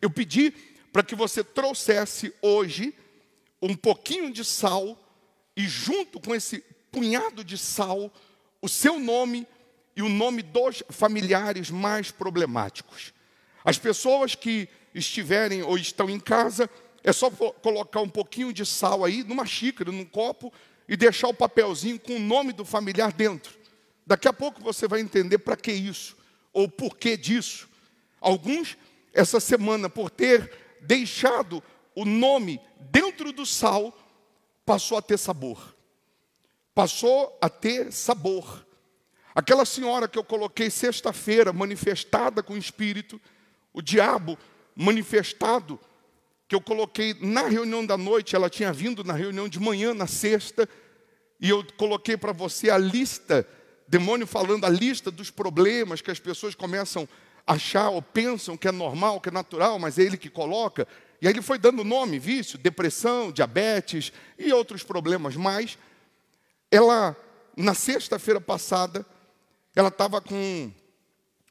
Eu pedi para que você trouxesse hoje um pouquinho de sal e, junto com esse punhado de sal, o seu nome e o nome dos familiares mais problemáticos. As pessoas que estiverem ou estão em casa, é só colocar um pouquinho de sal aí, numa xícara, num copo, e deixar o papelzinho com o nome do familiar dentro. Daqui a pouco você vai entender para que isso, ou por que disso. Alguns essa semana por ter deixado o nome dentro do sal, passou a ter sabor. Passou a ter sabor. Aquela senhora que eu coloquei sexta-feira, manifestada com o espírito, o diabo manifestado, que eu coloquei na reunião da noite, ela tinha vindo na reunião de manhã, na sexta, e eu coloquei para você a lista, demônio falando a lista dos problemas que as pessoas começam a achar ou pensam que é normal, que é natural, mas é ele que coloca. E aí ele foi dando nome, vício, depressão, diabetes e outros problemas mais. Ela, na sexta-feira passada, ela estava com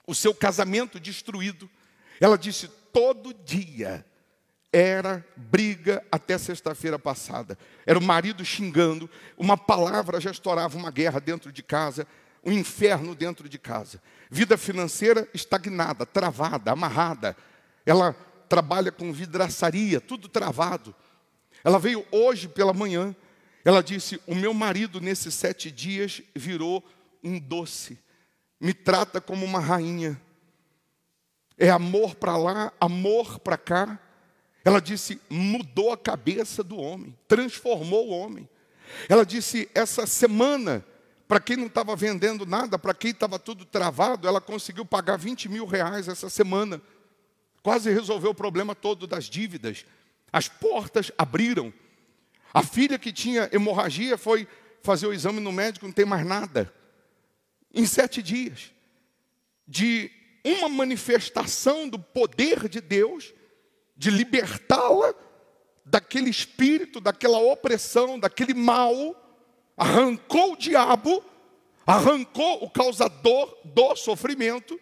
o seu casamento destruído. Ela disse: todo dia era briga até sexta-feira passada. Era o marido xingando, uma palavra já estourava uma guerra dentro de casa um inferno dentro de casa. Vida financeira estagnada, travada, amarrada. Ela trabalha com vidraçaria, tudo travado. Ela veio hoje pela manhã. Ela disse: O meu marido, nesses sete dias, virou um doce, me trata como uma rainha. É amor para lá, amor para cá. Ela disse: mudou a cabeça do homem, transformou o homem. Ela disse: essa semana para quem não estava vendendo nada, para quem estava tudo travado, ela conseguiu pagar 20 mil reais essa semana. Quase resolveu o problema todo das dívidas. As portas abriram. A filha que tinha hemorragia foi fazer o exame no médico, não tem mais nada. Em sete dias, de uma manifestação do poder de Deus, de libertá-la daquele espírito, daquela opressão, daquele mal arrancou o diabo, arrancou o causador do sofrimento,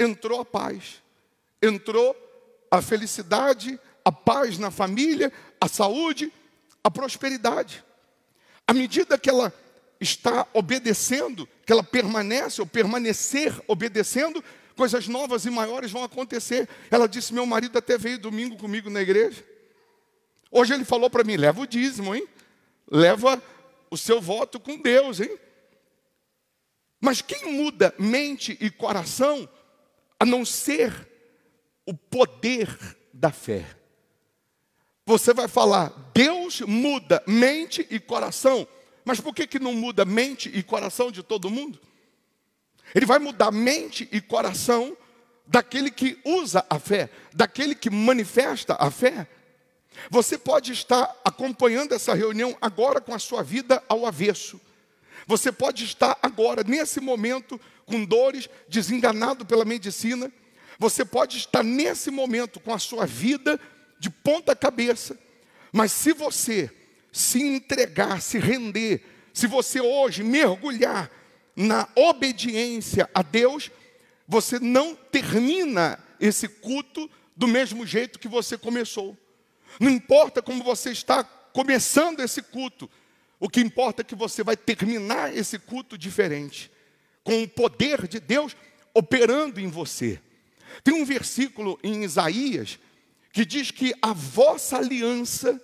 entrou a paz, entrou a felicidade, a paz na família, a saúde, a prosperidade. À medida que ela está obedecendo, que ela permanece ou permanecer obedecendo, coisas novas e maiores vão acontecer. Ela disse: Meu marido até veio domingo comigo na igreja. Hoje ele falou para mim: leva o dízimo, hein? Leva o seu voto com Deus, hein? Mas quem muda mente e coração a não ser o poder da fé? Você vai falar, Deus muda mente e coração, mas por que, que não muda mente e coração de todo mundo? Ele vai mudar mente e coração daquele que usa a fé, daquele que manifesta a fé, você pode estar acompanhando essa reunião agora com a sua vida ao avesso. Você pode estar agora, nesse momento, com dores, desenganado pela medicina. Você pode estar nesse momento com a sua vida de ponta cabeça. Mas se você se entregar, se render, se você hoje mergulhar na obediência a Deus, você não termina esse culto do mesmo jeito que você começou. Não importa como você está começando esse culto, o que importa é que você vai terminar esse culto diferente, com o poder de Deus operando em você. Tem um versículo em Isaías que diz que a vossa aliança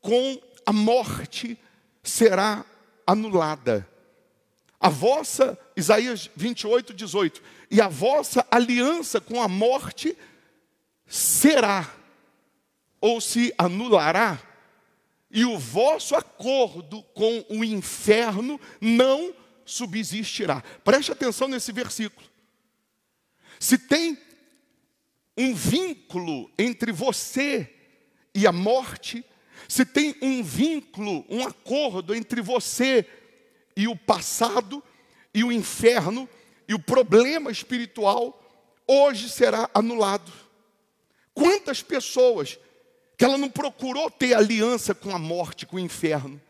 com a morte será anulada. A vossa, Isaías 28, 18, e a vossa aliança com a morte será anulada ou se anulará, e o vosso acordo com o inferno não subsistirá. Preste atenção nesse versículo. Se tem um vínculo entre você e a morte, se tem um vínculo, um acordo entre você e o passado, e o inferno, e o problema espiritual, hoje será anulado. Quantas pessoas que ela não procurou ter aliança com a morte, com o inferno.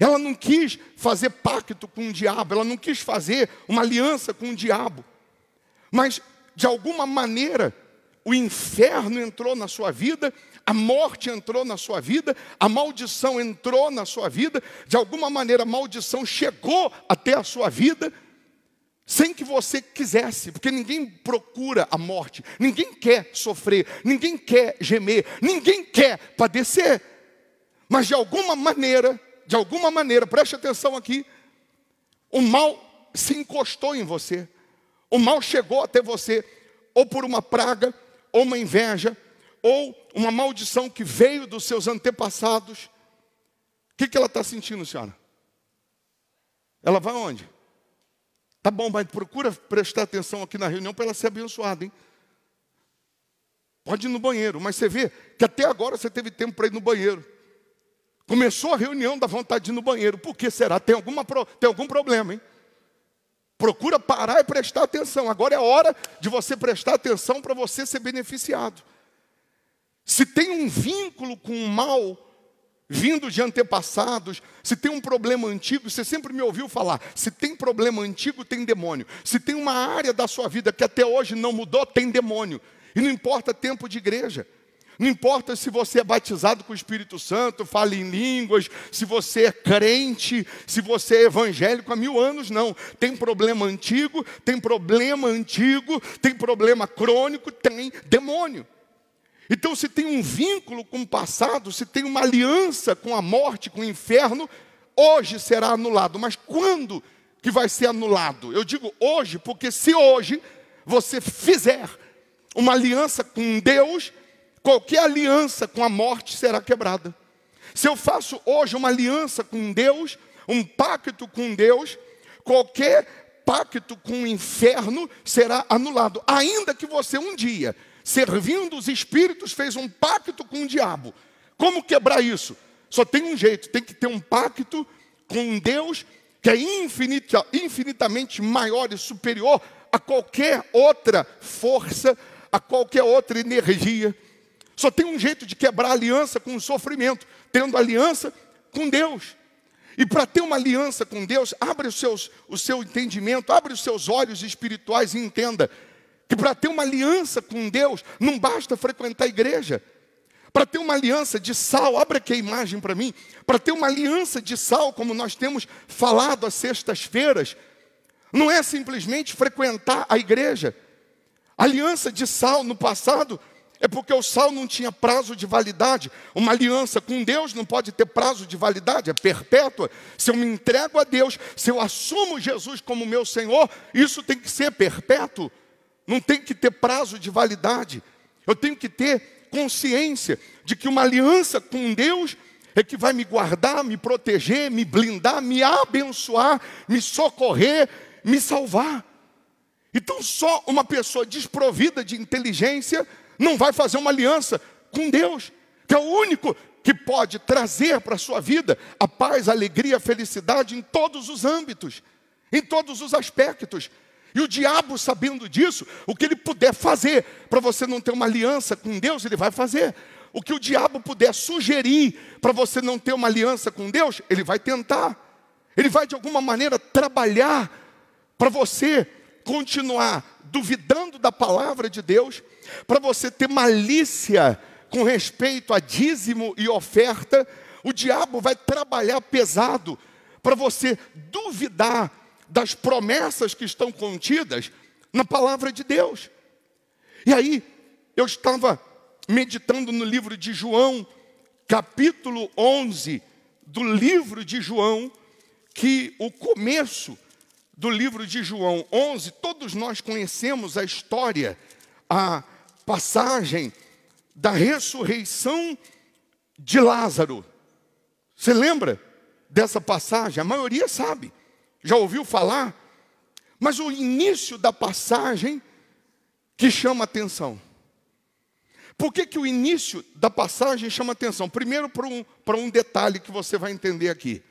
Ela não quis fazer pacto com o diabo, ela não quis fazer uma aliança com o diabo. Mas, de alguma maneira, o inferno entrou na sua vida, a morte entrou na sua vida, a maldição entrou na sua vida, de alguma maneira a maldição chegou até a sua vida, sem que você quisesse, porque ninguém procura a morte, ninguém quer sofrer, ninguém quer gemer, ninguém quer padecer. Mas de alguma maneira, de alguma maneira, preste atenção aqui, o mal se encostou em você, o mal chegou até você, ou por uma praga, ou uma inveja, ou uma maldição que veio dos seus antepassados. O que, que ela está sentindo, senhora? Ela vai onde? Tá bom, mas procura prestar atenção aqui na reunião para ela ser abençoada, hein? Pode ir no banheiro, mas você vê que até agora você teve tempo para ir no banheiro. Começou a reunião da vontade de ir no banheiro. Por que será? Tem, alguma, tem algum problema, hein? Procura parar e prestar atenção. Agora é hora de você prestar atenção para você ser beneficiado. Se tem um vínculo com o mal, vindo de antepassados. Se tem um problema antigo, você sempre me ouviu falar: se tem problema antigo, tem demônio. Se tem uma área da sua vida que até hoje não mudou, tem demônio. E não importa tempo de igreja. Não importa se você é batizado com o Espírito Santo, fala em línguas, se você é crente, se você é evangélico há mil anos, não. Tem problema antigo, tem problema antigo, tem problema crônico, tem demônio. Então, se tem um vínculo com o passado, se tem uma aliança com a morte, com o inferno, hoje será anulado. Mas quando que vai ser anulado? Eu digo hoje, porque se hoje você fizer uma aliança com Deus, qualquer aliança com a morte será quebrada. Se eu faço hoje uma aliança com Deus, um pacto com Deus, qualquer pacto com o inferno será anulado, ainda que você um dia servindo os espíritos, fez um pacto com o diabo. Como quebrar isso? Só tem um jeito, tem que ter um pacto com Deus que é infinita, infinitamente maior e superior a qualquer outra força, a qualquer outra energia. Só tem um jeito de quebrar aliança com o sofrimento, tendo aliança com Deus. E para ter uma aliança com Deus, abre os seus, o seu entendimento, abre os seus olhos espirituais e entenda que para ter uma aliança com Deus, não basta frequentar a igreja. Para ter uma aliança de sal, abre aqui a imagem para mim. Para ter uma aliança de sal, como nós temos falado às sextas-feiras, não é simplesmente frequentar a igreja. Aliança de sal no passado é porque o sal não tinha prazo de validade. Uma aliança com Deus não pode ter prazo de validade, é perpétua. Se eu me entrego a Deus, se eu assumo Jesus como meu Senhor, isso tem que ser perpétuo não tem que ter prazo de validade. Eu tenho que ter consciência de que uma aliança com Deus é que vai me guardar, me proteger, me blindar, me abençoar, me socorrer, me salvar. Então, só uma pessoa desprovida de inteligência não vai fazer uma aliança com Deus, que é o único que pode trazer para a sua vida a paz, a alegria, a felicidade em todos os âmbitos, em todos os aspectos. E o diabo, sabendo disso, o que ele puder fazer para você não ter uma aliança com Deus, ele vai fazer. O que o diabo puder sugerir para você não ter uma aliança com Deus, ele vai tentar. Ele vai de alguma maneira trabalhar para você continuar duvidando da palavra de Deus, para você ter malícia com respeito a dízimo e oferta. O diabo vai trabalhar pesado para você duvidar das promessas que estão contidas na palavra de Deus. E aí, eu estava meditando no livro de João, capítulo 11 do livro de João, que o começo do livro de João 11, todos nós conhecemos a história, a passagem da ressurreição de Lázaro. Você lembra dessa passagem? A maioria sabe. Já ouviu falar? Mas o início da passagem que chama atenção. Por que, que o início da passagem chama atenção? Primeiro, para um, um detalhe que você vai entender aqui.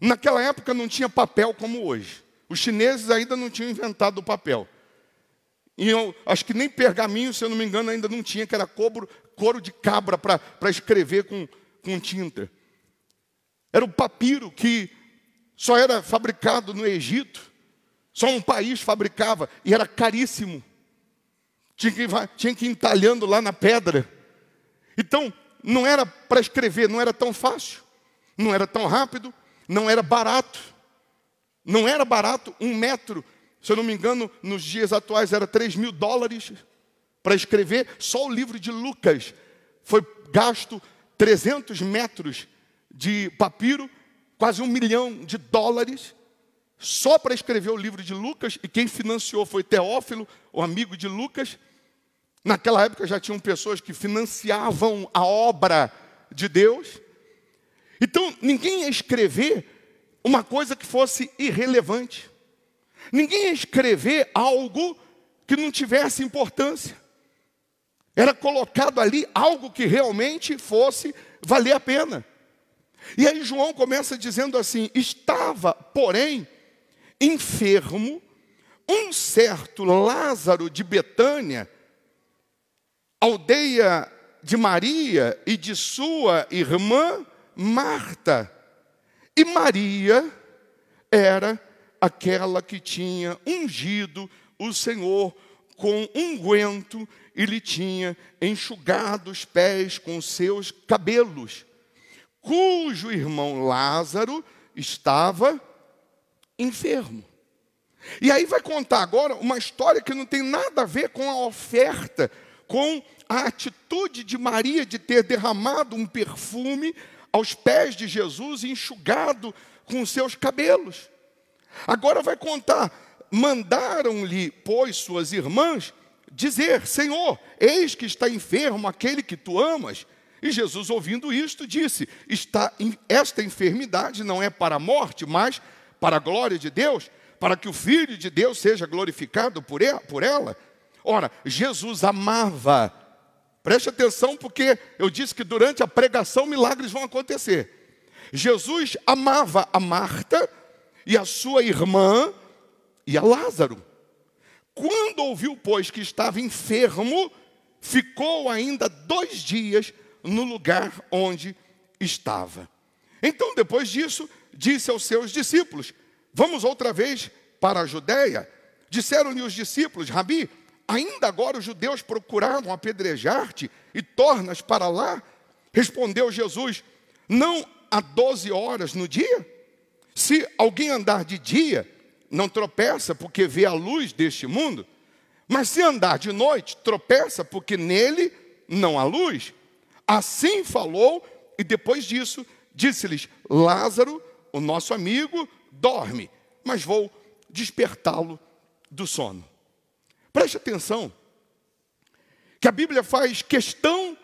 Naquela época não tinha papel como hoje. Os chineses ainda não tinham inventado o papel. E eu, acho que nem pergaminho, se eu não me engano, ainda não tinha, que era couro de cabra para escrever com, com tinta. Era o papiro que só era fabricado no Egito, só um país fabricava e era caríssimo. Tinha que, tinha que ir entalhando lá na pedra. Então, não era para escrever, não era tão fácil, não era tão rápido, não era barato. Não era barato um metro, se eu não me engano, nos dias atuais era 3 mil dólares para escrever. Só o livro de Lucas foi gasto 300 metros de papiro quase um milhão de dólares só para escrever o livro de Lucas, e quem financiou foi Teófilo, o amigo de Lucas. Naquela época já tinham pessoas que financiavam a obra de Deus. Então, ninguém ia escrever uma coisa que fosse irrelevante. Ninguém ia escrever algo que não tivesse importância. Era colocado ali algo que realmente fosse valer a pena. E aí João começa dizendo assim: estava, porém, enfermo um certo Lázaro de Betânia, aldeia de Maria e de sua irmã Marta. E Maria era aquela que tinha ungido o Senhor com unguento e lhe tinha enxugado os pés com seus cabelos cujo irmão Lázaro estava enfermo. E aí vai contar agora uma história que não tem nada a ver com a oferta, com a atitude de Maria de ter derramado um perfume aos pés de Jesus e enxugado com seus cabelos. Agora vai contar: mandaram-lhe, pois, suas irmãs dizer: Senhor, eis que está enfermo aquele que tu amas. E Jesus, ouvindo isto, disse: Está esta enfermidade não é para a morte, mas para a glória de Deus, para que o Filho de Deus seja glorificado por ela. Ora, Jesus amava. Preste atenção, porque eu disse que durante a pregação milagres vão acontecer. Jesus amava a Marta e a sua irmã e a Lázaro. Quando ouviu, pois, que estava enfermo, ficou ainda dois dias no lugar onde estava. Então, depois disso, disse aos seus discípulos: Vamos outra vez para a Judéia? Disseram-lhe os discípulos: Rabi, ainda agora os judeus procuravam apedrejar-te e tornas para lá? Respondeu Jesus: Não há doze horas no dia? Se alguém andar de dia, não tropeça porque vê a luz deste mundo, mas se andar de noite, tropeça porque nele não há luz. Assim falou, e depois disso, disse-lhes: Lázaro, o nosso amigo, dorme, mas vou despertá-lo do sono. Preste atenção, que a Bíblia faz questão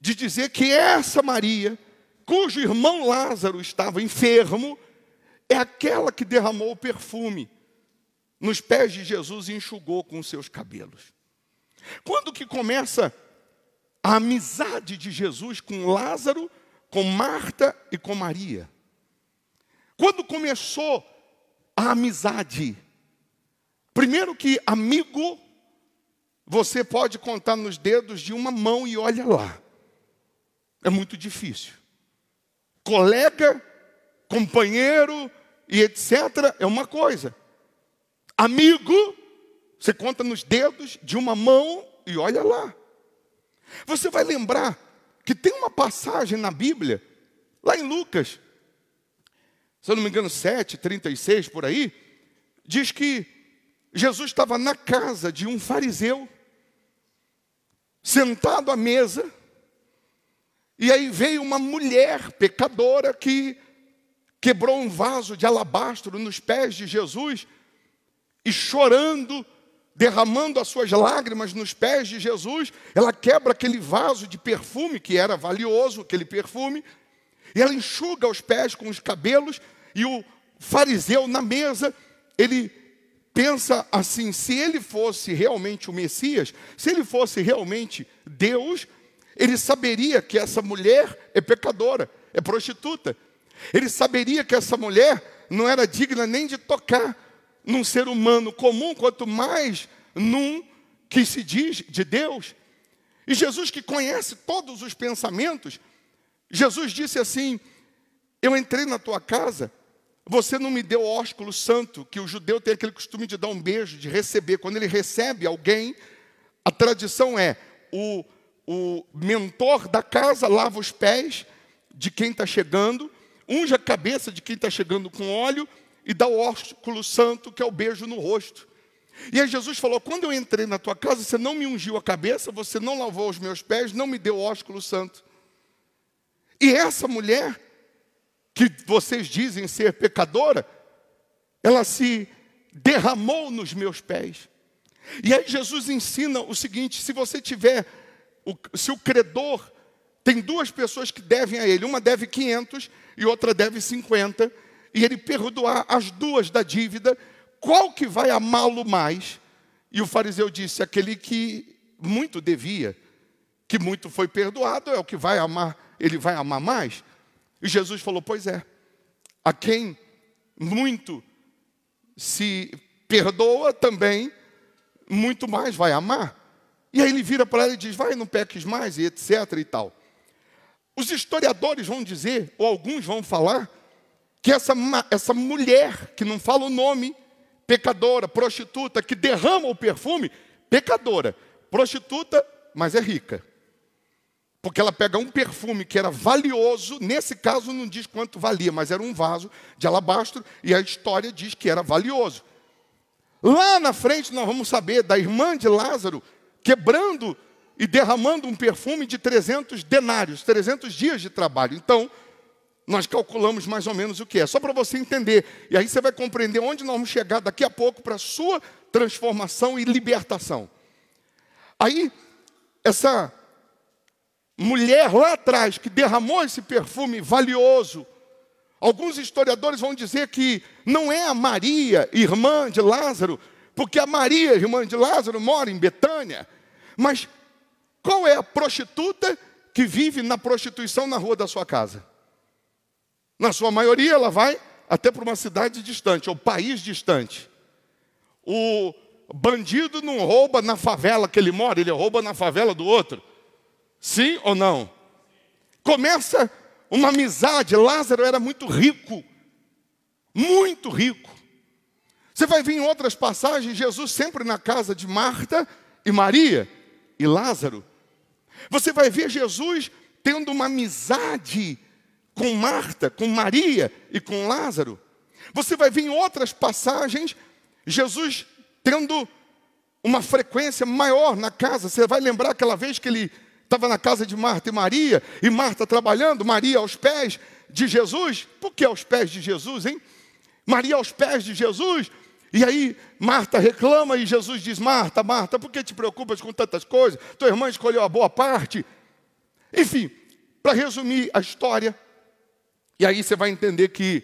de dizer que essa Maria, cujo irmão Lázaro estava enfermo, é aquela que derramou o perfume nos pés de Jesus e enxugou com seus cabelos. Quando que começa a amizade de Jesus com Lázaro, com Marta e com Maria. Quando começou a amizade? Primeiro que amigo você pode contar nos dedos de uma mão e olha lá. É muito difícil. Colega, companheiro e etc. é uma coisa. Amigo, você conta nos dedos de uma mão e olha lá. Você vai lembrar que tem uma passagem na Bíblia, lá em Lucas, se eu não me engano, 7, 36 por aí, diz que Jesus estava na casa de um fariseu, sentado à mesa, e aí veio uma mulher pecadora que quebrou um vaso de alabastro nos pés de Jesus e chorando derramando as suas lágrimas nos pés de Jesus, ela quebra aquele vaso de perfume, que era valioso, aquele perfume, e ela enxuga os pés com os cabelos, e o fariseu na mesa, ele pensa assim: se ele fosse realmente o Messias, se ele fosse realmente Deus, ele saberia que essa mulher é pecadora, é prostituta. Ele saberia que essa mulher não era digna nem de tocar num ser humano comum, quanto mais num que se diz de Deus. E Jesus, que conhece todos os pensamentos, Jesus disse assim: Eu entrei na tua casa, você não me deu ósculo santo, que o judeu tem aquele costume de dar um beijo, de receber. Quando ele recebe alguém, a tradição é o, o mentor da casa lava os pés de quem está chegando, unge a cabeça de quem está chegando com óleo e dá o ósculo santo, que é o beijo no rosto. E aí Jesus falou: Quando eu entrei na tua casa, você não me ungiu a cabeça, você não lavou os meus pés, não me deu o ósculo santo. E essa mulher, que vocês dizem ser pecadora, ela se derramou nos meus pés. E aí Jesus ensina o seguinte: se você tiver, se o credor tem duas pessoas que devem a ele, uma deve 500 e outra deve 50 e ele perdoar as duas da dívida, qual que vai amá-lo mais? E o fariseu disse: aquele que muito devia, que muito foi perdoado, é o que vai amar, ele vai amar mais. E Jesus falou: pois é, a quem muito se perdoa também, muito mais vai amar. E aí ele vira para ela e diz: vai, não peques mais, e etc e tal. Os historiadores vão dizer, ou alguns vão falar, que essa, essa mulher, que não fala o nome, pecadora, prostituta, que derrama o perfume, pecadora, prostituta, mas é rica. Porque ela pega um perfume que era valioso, nesse caso não diz quanto valia, mas era um vaso de alabastro, e a história diz que era valioso. Lá na frente nós vamos saber da irmã de Lázaro quebrando e derramando um perfume de 300 denários, 300 dias de trabalho. Então, nós calculamos mais ou menos o que é, só para você entender. E aí você vai compreender onde nós vamos chegar daqui a pouco para a sua transformação e libertação. Aí, essa mulher lá atrás que derramou esse perfume valioso, alguns historiadores vão dizer que não é a Maria, irmã de Lázaro, porque a Maria, irmã de Lázaro, mora em Betânia, mas qual é a prostituta que vive na prostituição na rua da sua casa? Na sua maioria, ela vai até para uma cidade distante, ou país distante. O bandido não rouba na favela que ele mora, ele rouba na favela do outro. Sim ou não? Começa uma amizade. Lázaro era muito rico, muito rico. Você vai ver em outras passagens, Jesus sempre na casa de Marta e Maria e Lázaro. Você vai ver Jesus tendo uma amizade com Marta, com Maria e com Lázaro. Você vai ver em outras passagens Jesus tendo uma frequência maior na casa. Você vai lembrar aquela vez que ele estava na casa de Marta e Maria, e Marta trabalhando, Maria aos pés de Jesus. Por que aos pés de Jesus, hein? Maria aos pés de Jesus. E aí Marta reclama e Jesus diz: Marta, Marta, por que te preocupas com tantas coisas? Tua irmã escolheu a boa parte. Enfim, para resumir a história, e aí você vai entender que,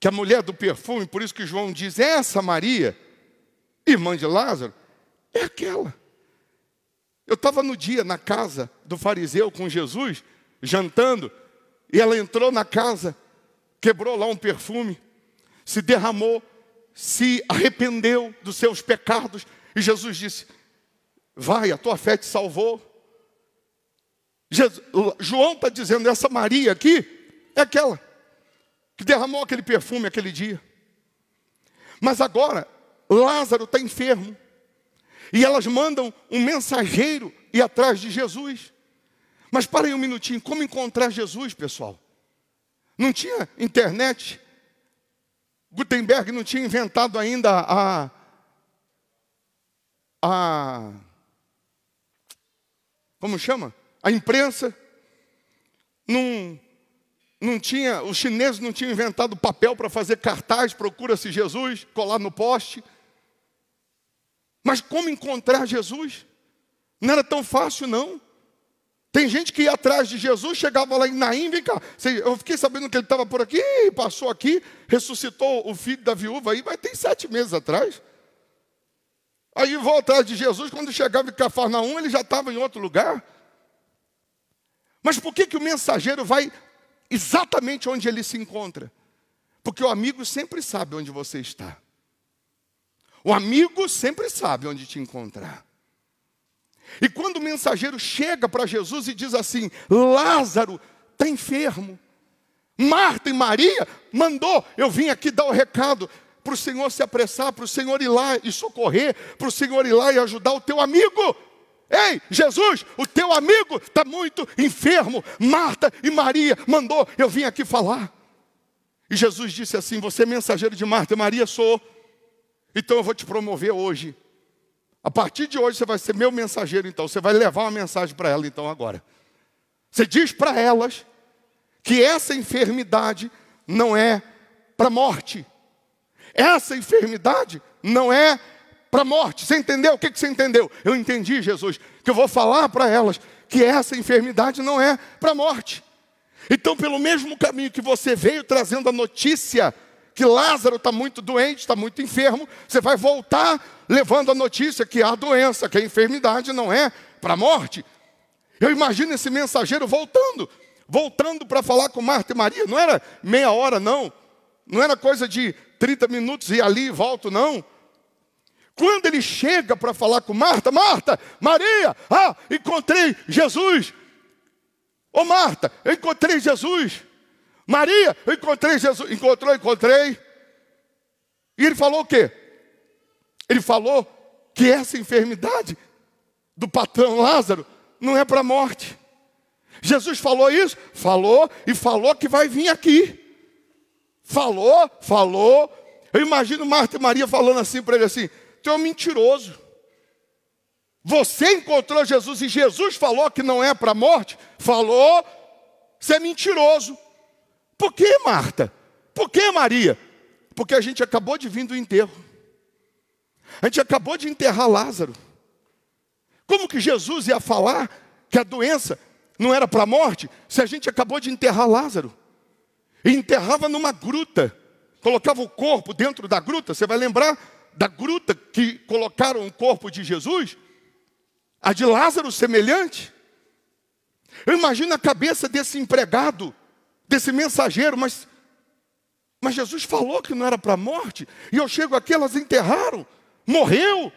que a mulher do perfume, por isso que João diz, é essa Maria, irmã de Lázaro, é aquela. Eu estava no dia na casa do fariseu com Jesus, jantando, e ela entrou na casa, quebrou lá um perfume, se derramou, se arrependeu dos seus pecados, e Jesus disse: Vai, a tua fé te salvou. Jesus, João está dizendo, essa Maria aqui, é aquela que derramou aquele perfume aquele dia. Mas agora, Lázaro está enfermo. E elas mandam um mensageiro ir atrás de Jesus. Mas parem um minutinho, como encontrar Jesus, pessoal? Não tinha internet. Gutenberg não tinha inventado ainda a, a como chama? A imprensa. Não, não tinha, os chineses não tinham inventado papel para fazer cartaz, procura-se Jesus, colar no poste. Mas como encontrar Jesus? Não era tão fácil, não. Tem gente que ia atrás de Jesus, chegava lá em Naim, vem cá. Eu fiquei sabendo que ele estava por aqui, passou aqui, ressuscitou o filho da viúva aí, mas tem sete meses atrás. Aí vou atrás de Jesus, quando chegava em Cafarnaum, ele já estava em outro lugar. Mas por que, que o mensageiro vai exatamente onde ele se encontra. Porque o amigo sempre sabe onde você está. O amigo sempre sabe onde te encontrar. E quando o mensageiro chega para Jesus e diz assim: Lázaro está enfermo. Marta e Maria mandou, eu vim aqui dar o recado para o Senhor se apressar, para o Senhor ir lá e socorrer, para o Senhor ir lá e ajudar o teu amigo. Ei, Jesus, o teu amigo está muito enfermo. Marta e Maria mandou eu vim aqui falar. E Jesus disse assim: Você é mensageiro de Marta e Maria, sou. Então eu vou te promover hoje. A partir de hoje você vai ser meu mensageiro, então. Você vai levar uma mensagem para ela, então, agora. Você diz para elas que essa enfermidade não é para morte. Essa enfermidade não é para a morte. Você entendeu? O que, que você entendeu? Eu entendi, Jesus, que eu vou falar para elas que essa enfermidade não é para a morte. Então, pelo mesmo caminho que você veio trazendo a notícia que Lázaro está muito doente, está muito enfermo, você vai voltar levando a notícia que há doença, que a enfermidade não é para a morte. Eu imagino esse mensageiro voltando, voltando para falar com Marta e Maria. Não era meia hora, não. Não era coisa de 30 minutos e ali volto, não. Quando ele chega para falar com Marta, Marta, Maria, ah, encontrei Jesus. Ô oh, Marta, eu encontrei Jesus. Maria, eu encontrei Jesus. Encontrou, encontrei. E ele falou o quê? Ele falou que essa enfermidade do patrão Lázaro não é para a morte. Jesus falou isso? Falou e falou que vai vir aqui. Falou, falou. Eu imagino Marta e Maria falando assim para ele assim: é um mentiroso. Você encontrou Jesus e Jesus falou que não é para a morte? Falou, você é mentiroso. Por que, Marta? Por que, Maria? Porque a gente acabou de vir do enterro. A gente acabou de enterrar Lázaro. Como que Jesus ia falar que a doença não era para a morte se a gente acabou de enterrar Lázaro? E enterrava numa gruta, colocava o corpo dentro da gruta, você vai lembrar? da gruta que colocaram o corpo de Jesus, a de Lázaro semelhante. Eu imagino a cabeça desse empregado, desse mensageiro, mas, mas Jesus falou que não era para a morte, e eu chego aqui, elas enterraram, morreu.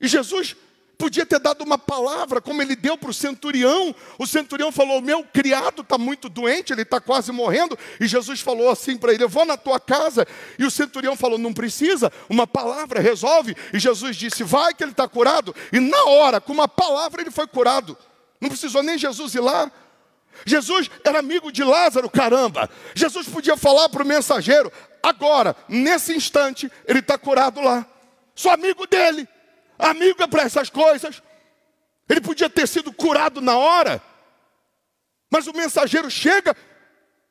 E Jesus podia ter dado uma palavra, como ele deu para o centurião. O centurião falou: Meu criado está muito doente, ele está quase morrendo. E Jesus falou assim para ele: Eu vou na tua casa. E o centurião falou: Não precisa, uma palavra resolve. E Jesus disse: Vai que ele está curado. E na hora, com uma palavra, ele foi curado. Não precisou nem Jesus ir lá. Jesus era amigo de Lázaro, caramba. Jesus podia falar para o mensageiro: Agora, nesse instante, ele está curado lá. Sou amigo dele amigo é para essas coisas. Ele podia ter sido curado na hora, mas o mensageiro chega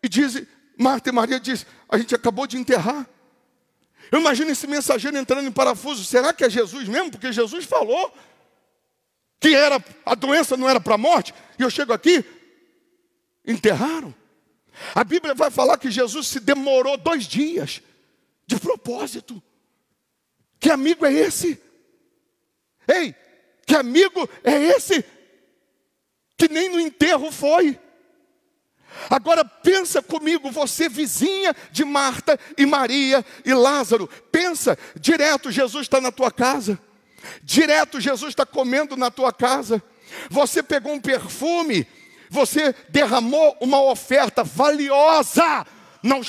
e diz: Marta e Maria diz: A gente acabou de enterrar. Eu imagino esse mensageiro entrando em parafuso: será que é Jesus mesmo? Porque Jesus falou que era a doença não era para a morte, e eu chego aqui, enterraram. A Bíblia vai falar que Jesus se demorou dois dias, de propósito. Que amigo é esse? Ei, que amigo é esse que nem no enterro foi? Agora pensa comigo, você vizinha de Marta e Maria e Lázaro, pensa, direto Jesus está na tua casa, direto Jesus está comendo na tua casa, você pegou um perfume, você derramou uma oferta valiosa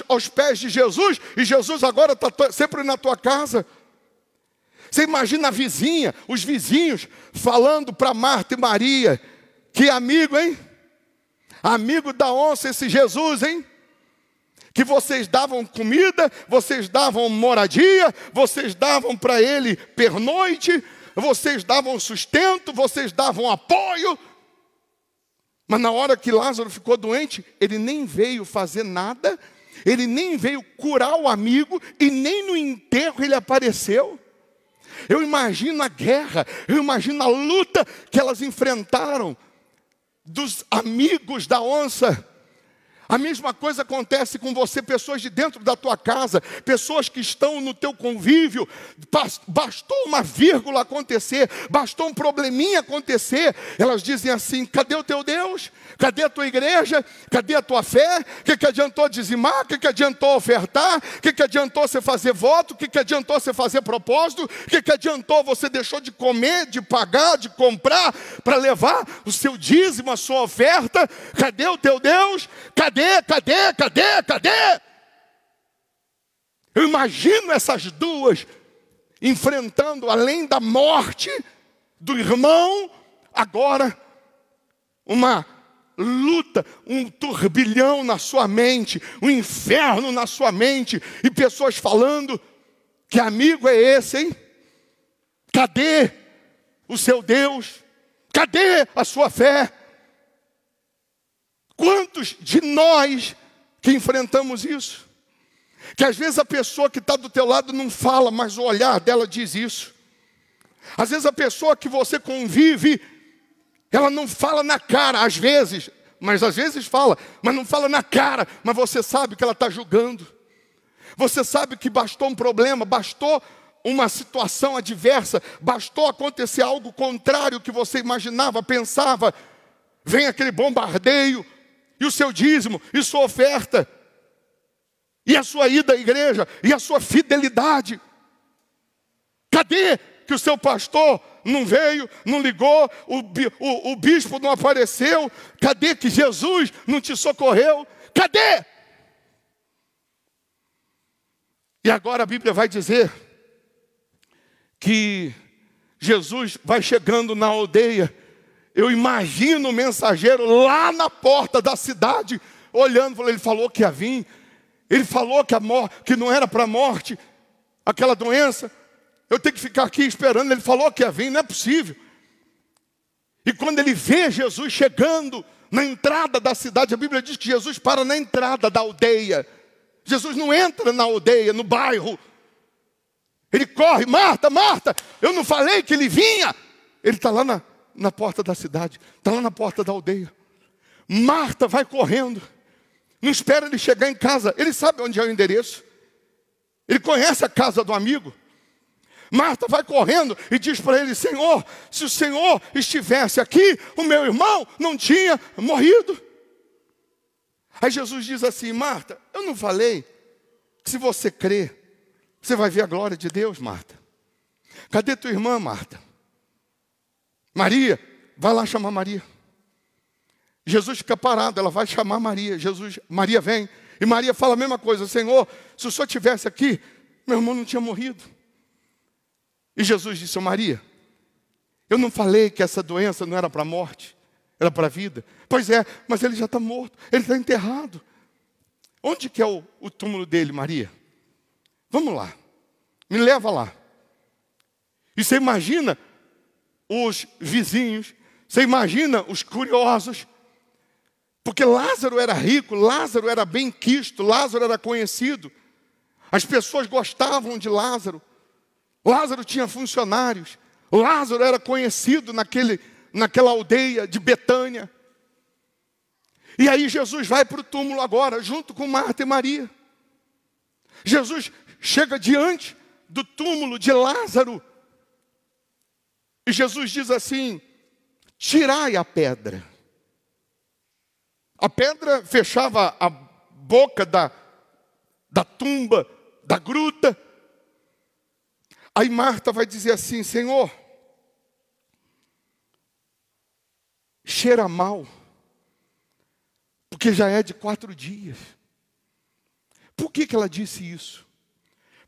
aos pés de Jesus, e Jesus agora está sempre na tua casa. Você imagina a vizinha, os vizinhos, falando para Marta e Maria: que amigo, hein? Amigo da onça esse Jesus, hein? que vocês davam comida, vocês davam moradia, vocês davam para ele pernoite, vocês davam sustento, vocês davam apoio. Mas na hora que Lázaro ficou doente, ele nem veio fazer nada, ele nem veio curar o amigo e nem no enterro ele apareceu eu imagino a guerra, eu imagino a luta que elas enfrentaram dos amigos da onça a mesma coisa acontece com você, pessoas de dentro da tua casa, pessoas que estão no teu convívio. Bastou uma vírgula acontecer, bastou um probleminha acontecer, elas dizem assim: cadê o teu Deus? Cadê a tua igreja? Cadê a tua fé? O que, que adiantou dizimar? O que, que adiantou ofertar? O que, que adiantou você fazer voto? O que, que adiantou você fazer propósito? O que, que adiantou você deixou de comer, de pagar, de comprar, para levar o seu dízimo, a sua oferta? Cadê o teu Deus? Cadê cadê, cadê, cadê, cadê? Eu imagino essas duas enfrentando, além da morte do irmão, agora uma luta, um turbilhão na sua mente, um inferno na sua mente, e pessoas falando: que amigo é esse, hein? Cadê o seu Deus? Cadê a sua fé? Quantos de nós que enfrentamos isso? Que às vezes a pessoa que está do teu lado não fala, mas o olhar dela diz isso. Às vezes a pessoa que você convive, ela não fala na cara, às vezes, mas às vezes fala, mas não fala na cara, mas você sabe que ela está julgando. Você sabe que bastou um problema, bastou uma situação adversa, bastou acontecer algo contrário que você imaginava, pensava, vem aquele bombardeio, e o seu dízimo, e sua oferta, e a sua ida à igreja, e a sua fidelidade. Cadê que o seu pastor não veio, não ligou, o, o, o bispo não apareceu? Cadê que Jesus não te socorreu? Cadê? E agora a Bíblia vai dizer que Jesus vai chegando na aldeia eu imagino o mensageiro lá na porta da cidade, olhando, ele falou que ia vir, ele falou que, a que não era para a morte, aquela doença, eu tenho que ficar aqui esperando, ele falou que ia vir, não é possível. E quando ele vê Jesus chegando na entrada da cidade, a Bíblia diz que Jesus para na entrada da aldeia. Jesus não entra na aldeia, no bairro. Ele corre, Marta, Marta, eu não falei que ele vinha. Ele está lá na, na porta da cidade, está lá na porta da aldeia. Marta vai correndo, não espera ele chegar em casa, ele sabe onde é o endereço, ele conhece a casa do amigo. Marta vai correndo e diz para ele: Senhor, se o Senhor estivesse aqui, o meu irmão não tinha morrido. Aí Jesus diz assim: Marta, eu não falei que se você crer, você vai ver a glória de Deus, Marta. Cadê tua irmã, Marta? Maria, vai lá chamar Maria. Jesus fica parado, ela vai chamar Maria. Jesus, Maria vem. E Maria fala a mesma coisa: Senhor, se o senhor tivesse aqui, meu irmão não tinha morrido. E Jesus disse: oh, Maria, eu não falei que essa doença não era para a morte, era para a vida. Pois é, mas ele já está morto, ele está enterrado. Onde que é o, o túmulo dele, Maria? Vamos lá, me leva lá. E você imagina os vizinhos, você imagina os curiosos, porque Lázaro era rico, Lázaro era bem quisto, Lázaro era conhecido, as pessoas gostavam de Lázaro, Lázaro tinha funcionários, Lázaro era conhecido naquele, naquela aldeia de Betânia. E aí Jesus vai para o túmulo agora, junto com Marta e Maria. Jesus chega diante do túmulo de Lázaro e Jesus diz assim: tirai a pedra. A pedra fechava a boca da, da tumba, da gruta. Aí Marta vai dizer assim: Senhor, cheira mal, porque já é de quatro dias. Por que, que ela disse isso?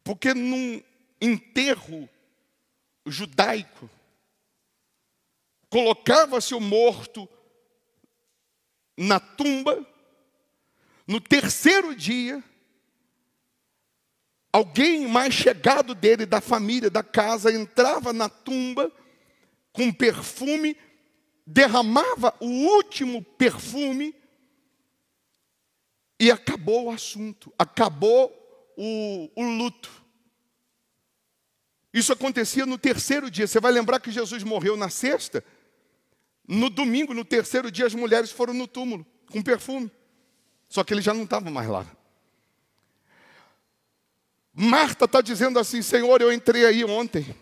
Porque num enterro judaico, colocava-se o morto na tumba. No terceiro dia, alguém mais chegado dele, da família, da casa, entrava na tumba com perfume, derramava o último perfume e acabou o assunto, acabou o, o luto. Isso acontecia no terceiro dia. Você vai lembrar que Jesus morreu na sexta? No domingo, no terceiro dia, as mulheres foram no túmulo com perfume. Só que ele já não estava mais lá. Marta está dizendo assim: Senhor, eu entrei aí ontem.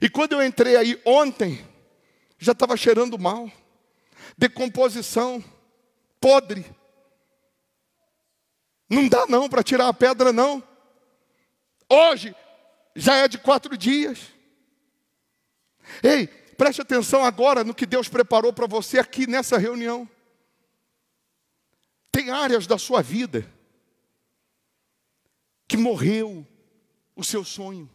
E quando eu entrei aí ontem, já estava cheirando mal, decomposição, podre. Não dá não para tirar a pedra, não. Hoje já é de quatro dias. Ei, Preste atenção agora no que Deus preparou para você aqui nessa reunião. Tem áreas da sua vida que morreu o seu sonho.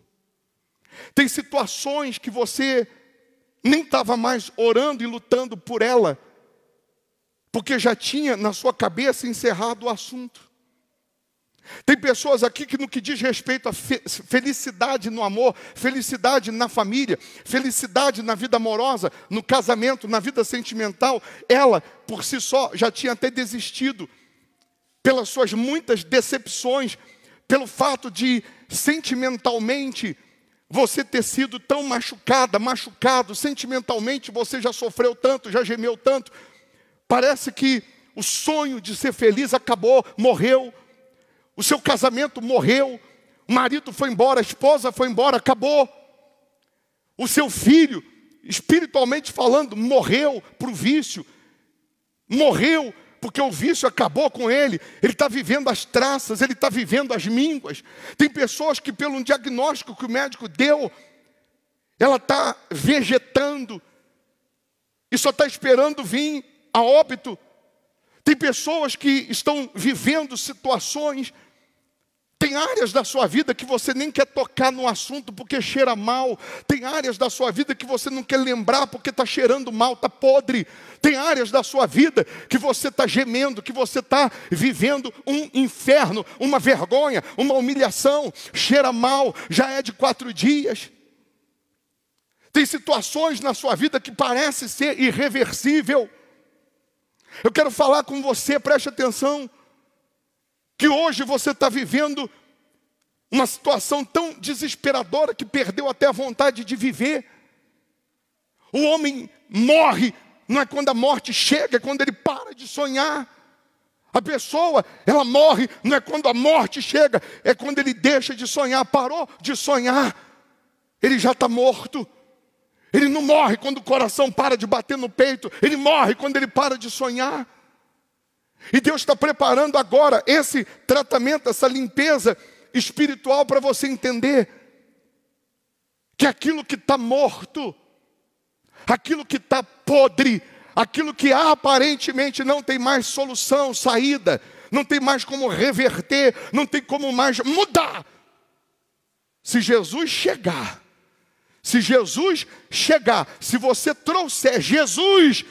Tem situações que você nem estava mais orando e lutando por ela, porque já tinha na sua cabeça encerrado o assunto. Tem pessoas aqui que, no que diz respeito à fe felicidade no amor, felicidade na família, felicidade na vida amorosa, no casamento, na vida sentimental, ela, por si só, já tinha até desistido pelas suas muitas decepções, pelo fato de, sentimentalmente, você ter sido tão machucada, machucado, sentimentalmente você já sofreu tanto, já gemeu tanto. Parece que o sonho de ser feliz acabou, morreu, o seu casamento morreu, o marido foi embora, a esposa foi embora, acabou. O seu filho, espiritualmente falando, morreu para o vício, morreu porque o vício acabou com ele, ele está vivendo as traças, ele está vivendo as mínguas. Tem pessoas que, pelo diagnóstico que o médico deu, ela está vegetando e só está esperando vir a óbito. Tem pessoas que estão vivendo situações tem áreas da sua vida que você nem quer tocar no assunto porque cheira mal. Tem áreas da sua vida que você não quer lembrar porque está cheirando mal, está podre. Tem áreas da sua vida que você está gemendo, que você está vivendo um inferno, uma vergonha, uma humilhação. Cheira mal, já é de quatro dias. Tem situações na sua vida que parece ser irreversível. Eu quero falar com você, preste atenção que hoje você está vivendo uma situação tão desesperadora que perdeu até a vontade de viver. O homem morre, não é quando a morte chega, é quando ele para de sonhar. A pessoa, ela morre, não é quando a morte chega, é quando ele deixa de sonhar, parou de sonhar. Ele já está morto. Ele não morre quando o coração para de bater no peito, ele morre quando ele para de sonhar. E Deus está preparando agora esse tratamento, essa limpeza espiritual para você entender que aquilo que está morto, aquilo que está podre, aquilo que aparentemente não tem mais solução, saída, não tem mais como reverter, não tem como mais mudar. Se Jesus chegar, se Jesus chegar, se você trouxer Jesus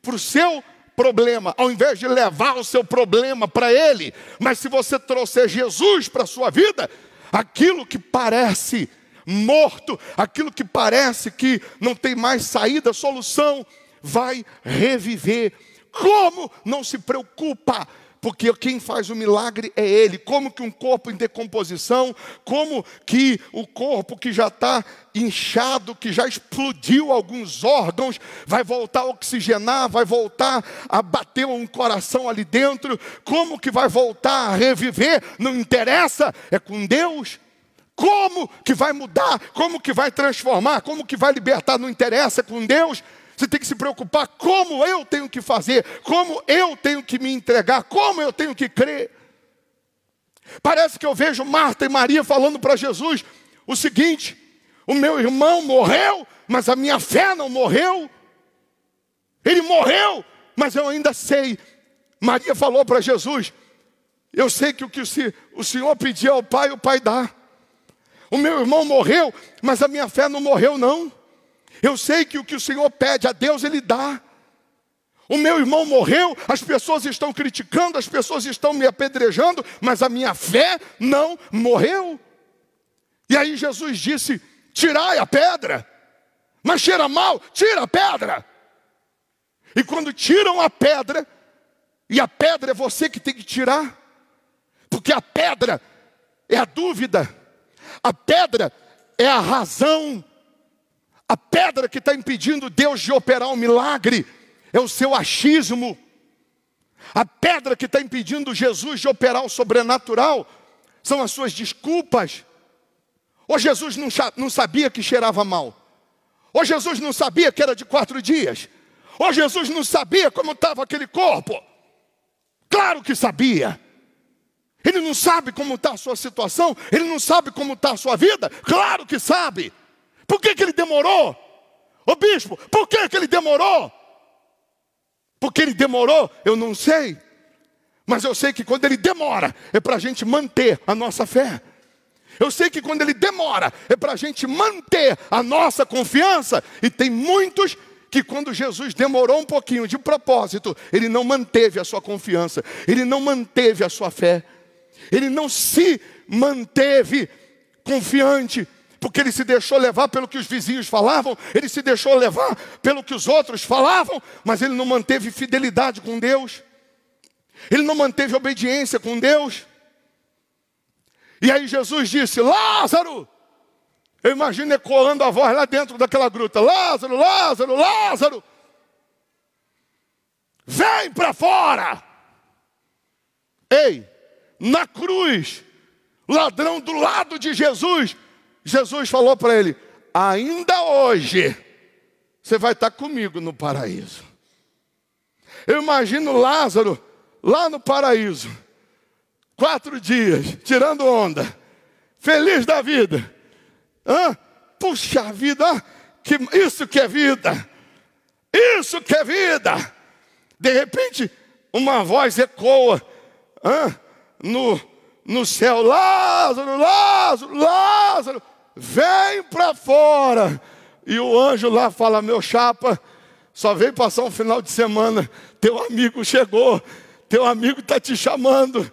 para o seu problema, ao invés de levar o seu problema para Ele, mas se você trouxer Jesus para a sua vida, aquilo que parece morto, aquilo que parece que não tem mais saída, solução, vai reviver. Como não se preocupa porque quem faz o milagre é Ele. Como que um corpo em decomposição, como que o corpo que já está inchado, que já explodiu alguns órgãos, vai voltar a oxigenar, vai voltar a bater um coração ali dentro, como que vai voltar a reviver? Não interessa, é com Deus. Como que vai mudar? Como que vai transformar? Como que vai libertar? Não interessa, é com Deus. Você tem que se preocupar como eu tenho que fazer, como eu tenho que me entregar, como eu tenho que crer. Parece que eu vejo Marta e Maria falando para Jesus o seguinte: o meu irmão morreu, mas a minha fé não morreu. Ele morreu, mas eu ainda sei. Maria falou para Jesus: Eu sei que o que o Senhor pedir ao Pai, o Pai dá. O meu irmão morreu, mas a minha fé não morreu, não. Eu sei que o que o Senhor pede a Deus, Ele dá. O meu irmão morreu, as pessoas estão criticando, as pessoas estão me apedrejando, mas a minha fé não morreu. E aí Jesus disse: Tirai a pedra, mas cheira mal, tira a pedra. E quando tiram a pedra, e a pedra é você que tem que tirar, porque a pedra é a dúvida, a pedra é a razão a pedra que está impedindo Deus de operar um milagre é o seu achismo. A pedra que está impedindo Jesus de operar o sobrenatural são as suas desculpas. Ou Jesus não, não sabia que cheirava mal. Ou Jesus não sabia que era de quatro dias. Ou Jesus não sabia como estava aquele corpo. Claro que sabia. Ele não sabe como está a sua situação, ele não sabe como está a sua vida, claro que sabe. Por que, que ele demorou? Ô bispo, por que, que ele demorou? Porque ele demorou, eu não sei. Mas eu sei que quando ele demora, é para a gente manter a nossa fé. Eu sei que quando ele demora, é para a gente manter a nossa confiança. E tem muitos que quando Jesus demorou um pouquinho de propósito, ele não manteve a sua confiança, ele não manteve a sua fé, ele não se manteve confiante porque ele se deixou levar pelo que os vizinhos falavam, ele se deixou levar pelo que os outros falavam, mas ele não manteve fidelidade com Deus, ele não manteve obediência com Deus. E aí Jesus disse: Lázaro! Eu imagino ecoando a voz lá dentro daquela gruta: Lázaro, Lázaro, Lázaro! Vem para fora! Ei, na cruz, ladrão do lado de Jesus, Jesus falou para ele: ainda hoje você vai estar tá comigo no paraíso. Eu imagino Lázaro lá no paraíso, quatro dias, tirando onda, feliz da vida. Hã? Puxa vida, que, isso que é vida, isso que é vida. De repente, uma voz ecoa hã? No, no céu: Lázaro, Lázaro, Lázaro vem para fora. E o anjo lá fala: Meu chapa, só veio passar um final de semana. Teu amigo chegou, teu amigo está te chamando.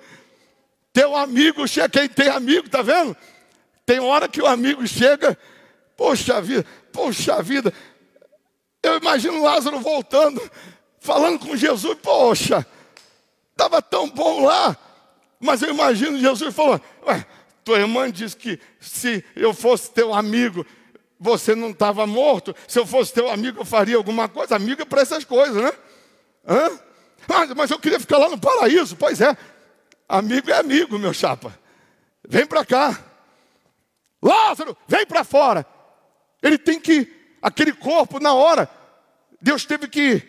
Teu amigo chega, quem tem amigo, tá vendo? Tem hora que o amigo chega, poxa vida, poxa vida. Eu imagino Lázaro voltando, falando com Jesus, poxa, estava tão bom lá, mas eu imagino Jesus falando, ué, tua irmã diz que se eu fosse teu amigo, você não estava morto. Se eu fosse teu amigo, eu faria alguma coisa. Amigo é para essas coisas, né? Hã? Mas, mas eu queria ficar lá no paraíso. Pois é. Amigo é amigo, meu chapa. Vem para cá. Lázaro, vem para fora. Ele tem que, aquele corpo, na hora, Deus teve que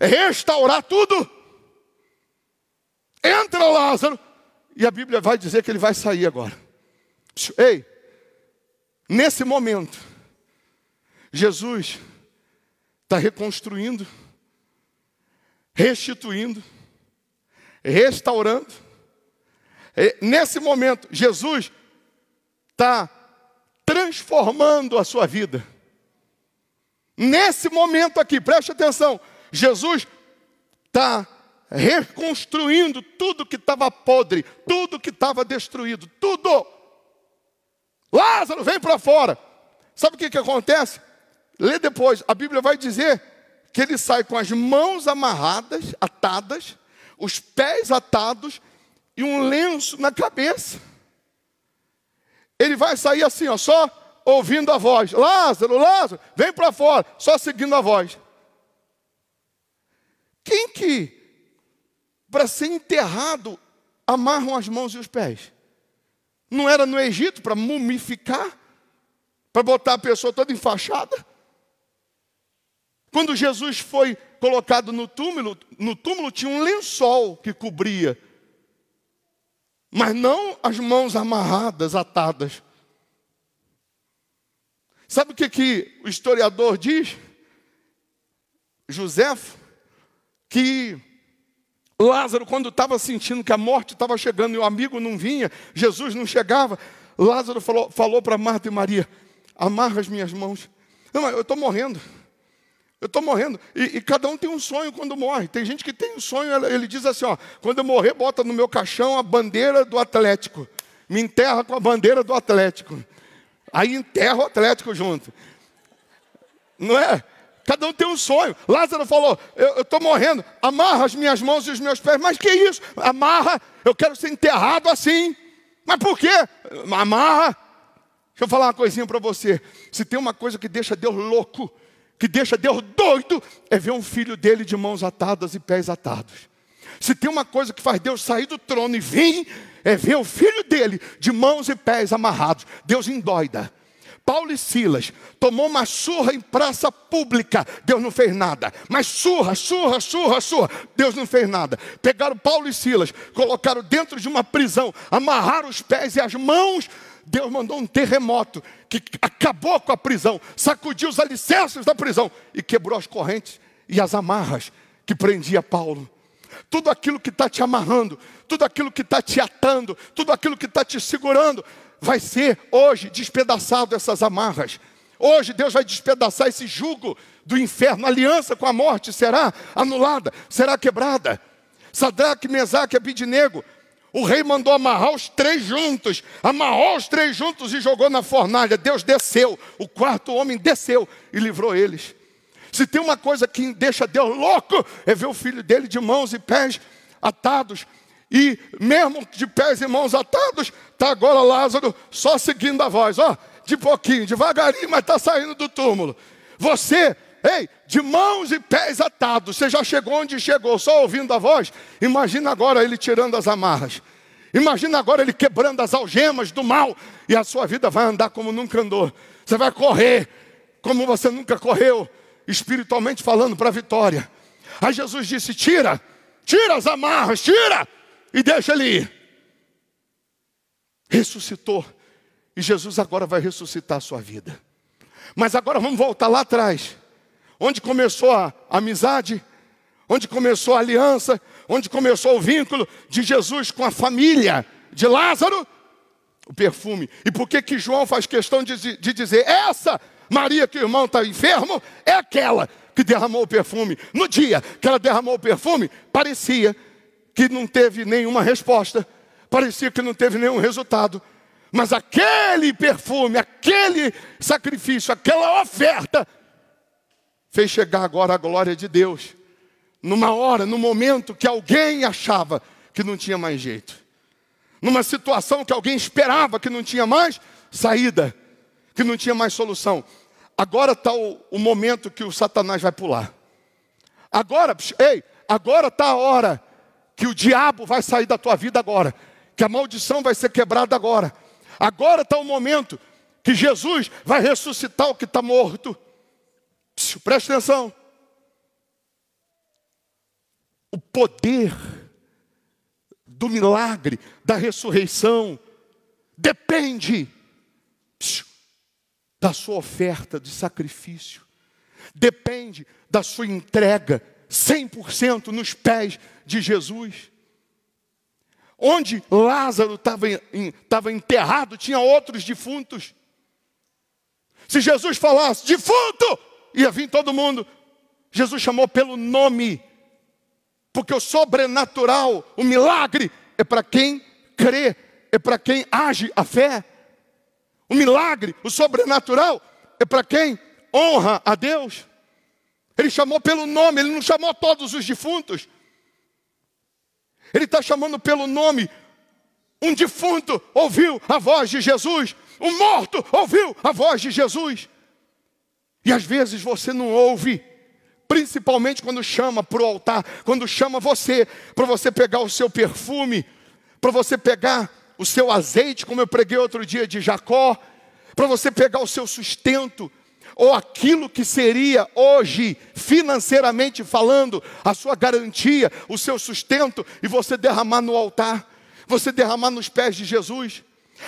restaurar tudo. Entra Lázaro. E a Bíblia vai dizer que ele vai sair agora. Ei, nesse momento, Jesus está reconstruindo, restituindo, restaurando. Nesse momento, Jesus está transformando a sua vida. Nesse momento aqui, preste atenção, Jesus está reconstruindo tudo que estava podre, tudo que estava destruído, tudo. Lázaro, vem para fora. Sabe o que, que acontece? Lê depois, a Bíblia vai dizer que ele sai com as mãos amarradas, atadas, os pés atados e um lenço na cabeça. Ele vai sair assim, ó, só ouvindo a voz: Lázaro, Lázaro, vem para fora, só seguindo a voz. Quem que, para ser enterrado, amarram as mãos e os pés? Não era no Egito para mumificar? Para botar a pessoa toda enfaixada? Quando Jesus foi colocado no túmulo, no túmulo tinha um lençol que cobria, mas não as mãos amarradas, atadas. Sabe o que, que o historiador diz? José, que Lázaro, quando estava sentindo que a morte estava chegando e o amigo não vinha, Jesus não chegava, Lázaro falou, falou para Marta e Maria: amarra as minhas mãos. Não, eu estou morrendo. Eu estou morrendo. E, e, cada um tem um sonho quando morre. Tem gente que tem um sonho, ele diz assim: ó, quando eu morrer, bota no meu caixão a bandeira do Atlético. Me enterra com a bandeira do Atlético. Aí enterra o Atlético junto. Não é? Cada um tem um sonho. Lázaro falou: Eu estou morrendo, amarra as minhas mãos e os meus pés. Mas que isso? Amarra, eu quero ser enterrado assim. Mas por quê? Amarra. Deixa eu falar uma coisinha para você. Se tem uma coisa que deixa Deus louco, que deixa Deus doido, é ver um filho dele de mãos atadas e pés atados. Se tem uma coisa que faz Deus sair do trono e vir, é ver o filho dele de mãos e pés amarrados. Deus endoida. Paulo e Silas tomou uma surra em praça pública, Deus não fez nada. Mas surra, surra, surra, surra, Deus não fez nada. Pegaram Paulo e Silas, colocaram dentro de uma prisão, amarraram os pés e as mãos. Deus mandou um terremoto que acabou com a prisão, sacudiu os alicerces da prisão e quebrou as correntes e as amarras que prendia Paulo. Tudo aquilo que está te amarrando, tudo aquilo que está te atando, tudo aquilo que está te segurando, vai ser hoje despedaçado essas amarras. Hoje Deus vai despedaçar esse jugo do inferno. A aliança com a morte será anulada, será quebrada. Sadraque, Mesaque e o rei mandou amarrar os três juntos, amarrou os três juntos e jogou na fornalha. Deus desceu, o quarto homem desceu e livrou eles. Se tem uma coisa que deixa Deus louco, é ver o filho dele de mãos e pés atados. E mesmo de pés e mãos atados, está agora Lázaro só seguindo a voz, ó, de pouquinho, devagarinho, mas está saindo do túmulo. Você, ei, de mãos e pés atados, você já chegou onde chegou, só ouvindo a voz. Imagina agora ele tirando as amarras. Imagina agora ele quebrando as algemas do mal e a sua vida vai andar como nunca andou. Você vai correr como você nunca correu, espiritualmente falando, para a vitória. Aí Jesus disse: Tira, tira as amarras, tira, e deixa ele ir ressuscitou. E Jesus agora vai ressuscitar a sua vida. Mas agora vamos voltar lá atrás, onde começou a amizade, onde começou a aliança, onde começou o vínculo de Jesus com a família de Lázaro, o perfume. E por que que João faz questão de, de dizer essa Maria que o irmão está enfermo é aquela que derramou o perfume. No dia que ela derramou o perfume, parecia que não teve nenhuma resposta, parecia que não teve nenhum resultado. Mas aquele perfume, aquele sacrifício, aquela oferta, fez chegar agora a glória de Deus. Numa hora, num momento que alguém achava que não tinha mais jeito. Numa situação que alguém esperava que não tinha mais saída, que não tinha mais solução. Agora está o, o, momento que o Satanás vai pular. Agora, ei, agora está a hora que o diabo vai sair da tua vida agora que a maldição vai ser quebrada agora. Agora está o momento que Jesus vai ressuscitar o que está morto. Preste atenção. O poder do milagre, da ressurreição, depende da sua oferta de sacrifício, depende da sua entrega 100% nos pés de Jesus. Onde Lázaro estava enterrado, tinha outros defuntos. Se Jesus falasse, defunto, ia vir todo mundo. Jesus chamou pelo nome, porque o sobrenatural, o milagre, é para quem crê, é para quem age a fé. O milagre, o sobrenatural, é para quem honra a Deus. Ele chamou pelo nome, ele não chamou todos os defuntos ele está chamando pelo nome. Um defunto ouviu a voz de Jesus, um morto ouviu a voz de Jesus. E às vezes você não ouve, principalmente quando chama para o altar, quando chama você, para você pegar o seu perfume, para você pegar o seu azeite, como eu preguei outro dia de Jacó, para você pegar o seu sustento, ou aquilo que seria hoje, financeiramente falando, a sua garantia, o seu sustento, e você derramar no altar, você derramar nos pés de Jesus.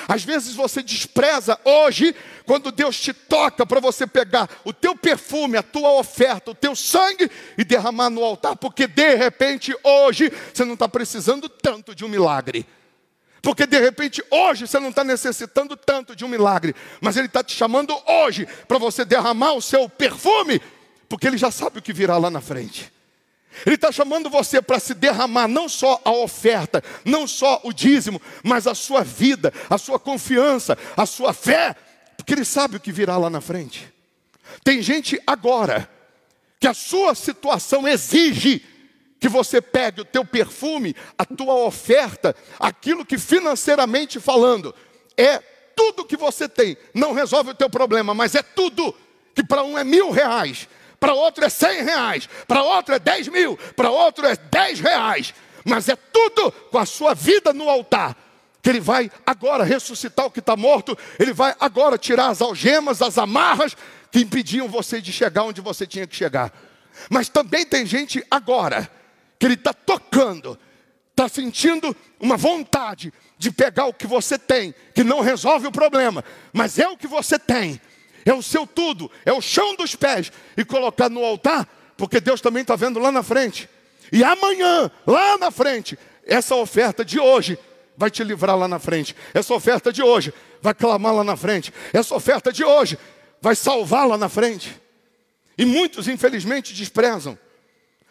Às vezes você despreza hoje, quando Deus te toca para você pegar o teu perfume, a tua oferta, o teu sangue e derramar no altar, porque de repente hoje você não está precisando tanto de um milagre porque de repente hoje você não está necessitando tanto de um milagre, mas Ele está te chamando hoje para você derramar o seu perfume, porque Ele já sabe o que virá lá na frente. Ele está chamando você para se derramar não só a oferta, não só o dízimo, mas a sua vida, a sua confiança, a sua fé, porque Ele sabe o que virá lá na frente. Tem gente agora que a sua situação exige que você pegue o teu perfume, a tua oferta, aquilo que financeiramente falando é tudo que você tem. Não resolve o teu problema, mas é tudo. Que para um é mil reais, para outro é cem reais, para outro é dez mil, para outro é dez reais. Mas é tudo com a sua vida no altar. Que ele vai agora ressuscitar o que está morto, ele vai agora tirar as algemas, as amarras que impediam você de chegar onde você tinha que chegar. Mas também tem gente agora que Ele está tocando, está sentindo uma vontade de pegar o que você tem, que não resolve o problema, mas é o que você tem, é o seu tudo, é o chão dos pés, e colocar no altar, porque Deus também está vendo lá na frente. E amanhã, lá na frente, essa oferta de hoje vai te livrar lá na frente. Essa oferta de hoje vai clamar lá na frente. Essa oferta de hoje vai salvar lá na frente. E muitos, infelizmente, desprezam.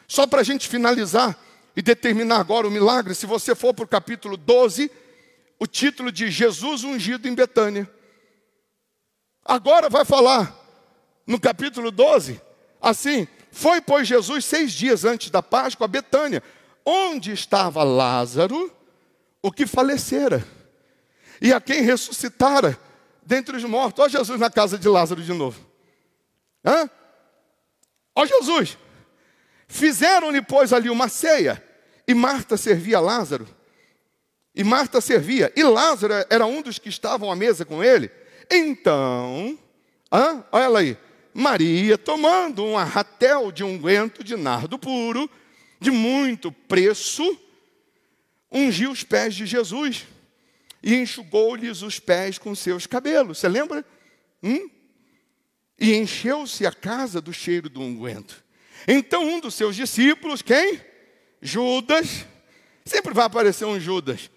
Só para a gente finalizar e determinar agora o milagre, se você for para o capítulo 12, o título de Jesus ungido em Betânia. Agora vai falar, no capítulo 12, assim: Foi, pois, Jesus seis dias antes da Páscoa a Betânia, onde estava Lázaro, o que falecera, e a quem ressuscitara dentre os mortos. Olha Jesus na casa de Lázaro de novo. Hã? Olha Jesus Fizeram-lhe, pois, ali uma ceia, e Marta servia Lázaro. E Marta servia, e Lázaro era um dos que estavam à mesa com ele. Então, olha ela aí, Maria, tomando um arratel de unguento de nardo puro, de muito preço, ungiu os pés de Jesus e enxugou-lhes os pés com seus cabelos. Você lembra? Hum? E encheu-se a casa do cheiro do unguento. Então um dos seus discípulos, quem? Judas. Sempre vai aparecer um Judas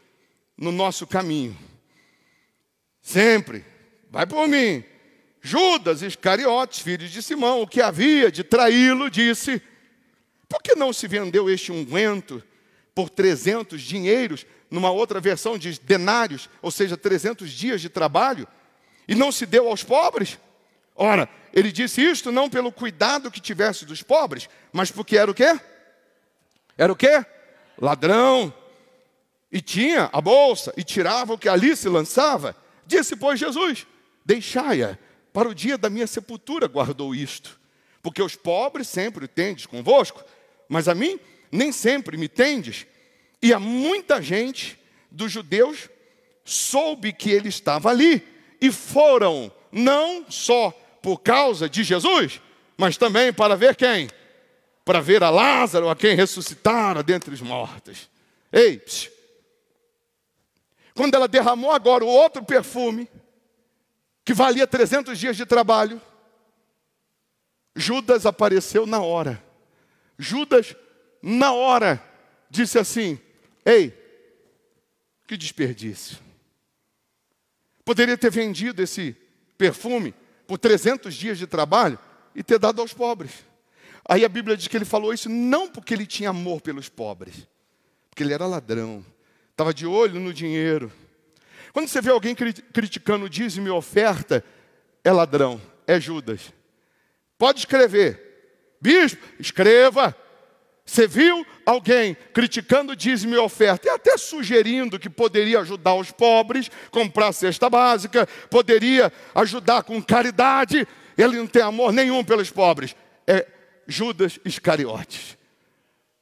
no nosso caminho. Sempre. Vai por mim. Judas Iscariotes, filho de Simão, o que havia de traí-lo, disse: Por que não se vendeu este unguento por 300 dinheiros? Numa outra versão diz denários, ou seja, 300 dias de trabalho, e não se deu aos pobres? Ora, ele disse isto não pelo cuidado que tivesse dos pobres, mas porque era o quê? Era o quê? Ladrão. E tinha a bolsa e tirava o que ali se lançava. Disse, pois, Jesus: Deixai-a, para o dia da minha sepultura guardou isto. Porque os pobres sempre tendes convosco, mas a mim nem sempre me tendes. E a muita gente dos judeus soube que ele estava ali e foram, não só por causa de Jesus, mas também para ver quem? Para ver a Lázaro, a quem ressuscitara dentre os mortos. Ei, psiu. quando ela derramou agora o outro perfume, que valia 300 dias de trabalho, Judas apareceu na hora. Judas, na hora, disse assim: Ei, que desperdício. Poderia ter vendido esse perfume por 300 dias de trabalho e ter dado aos pobres. Aí a Bíblia diz que ele falou isso não porque ele tinha amor pelos pobres, porque ele era ladrão, estava de olho no dinheiro. Quando você vê alguém cri criticando dízimo e oferta, é ladrão, é Judas. Pode escrever. Bispo, escreva. Você viu alguém criticando dízimo e oferta e até sugerindo que poderia ajudar os pobres, comprar cesta básica, poderia ajudar com caridade. Ele não tem amor nenhum pelos pobres. É Judas Iscariotes.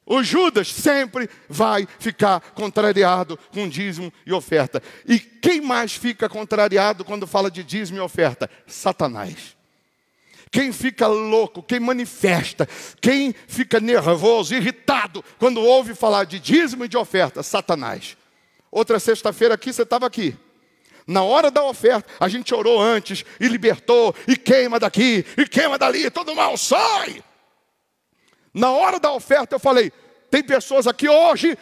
O Judas sempre vai ficar contrariado com dízimo e oferta. E quem mais fica contrariado quando fala de dízimo e oferta? Satanás. Quem fica louco, quem manifesta, quem fica nervoso, irritado, quando ouve falar de dízimo e de oferta, Satanás. Outra sexta-feira aqui, você estava aqui. Na hora da oferta, a gente orou antes e libertou, e queima daqui, e queima dali, todo mal sai. Na hora da oferta, eu falei: tem pessoas aqui hoje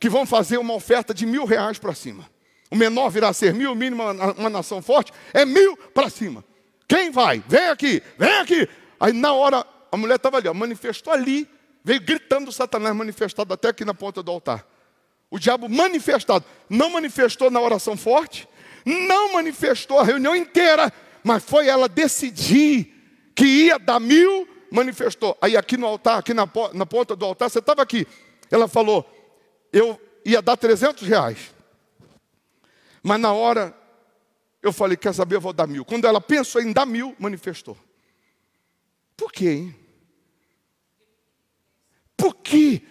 que vão fazer uma oferta de mil reais para cima. O menor virá a ser mil, o mínimo, uma nação forte, é mil para cima. Quem vai? Vem aqui, vem aqui. Aí na hora, a mulher estava ali, ó, manifestou ali, veio gritando Satanás manifestado até aqui na ponta do altar. O diabo manifestado, não manifestou na oração forte, não manifestou a reunião inteira, mas foi ela decidir que ia dar mil, manifestou. Aí aqui no altar, aqui na, na ponta do altar, você estava aqui. Ela falou, eu ia dar 300 reais. Mas na hora eu falei, quer saber, eu vou dar mil. Quando ela pensou em dar mil, manifestou. Por quê, hein? Por que,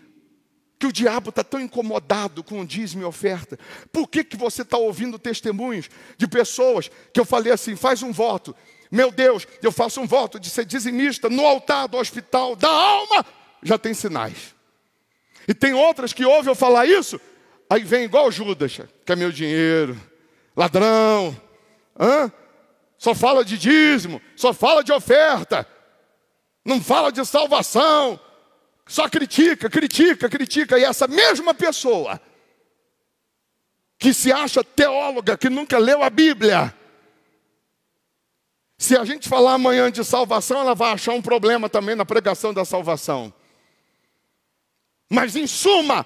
que o diabo está tão incomodado com o dízimo e oferta? Por que, que você está ouvindo testemunhos de pessoas que eu falei assim, faz um voto. Meu Deus, eu faço um voto de ser dizimista no altar do hospital da alma. Já tem sinais. E tem outras que ouvem eu falar isso, aí vem igual Judas, que é meu dinheiro, ladrão, Hã? Só fala de dízimo, só fala de oferta, não fala de salvação, só critica, critica, critica. E essa mesma pessoa que se acha teóloga, que nunca leu a Bíblia, se a gente falar amanhã de salvação, ela vai achar um problema também na pregação da salvação. Mas em suma,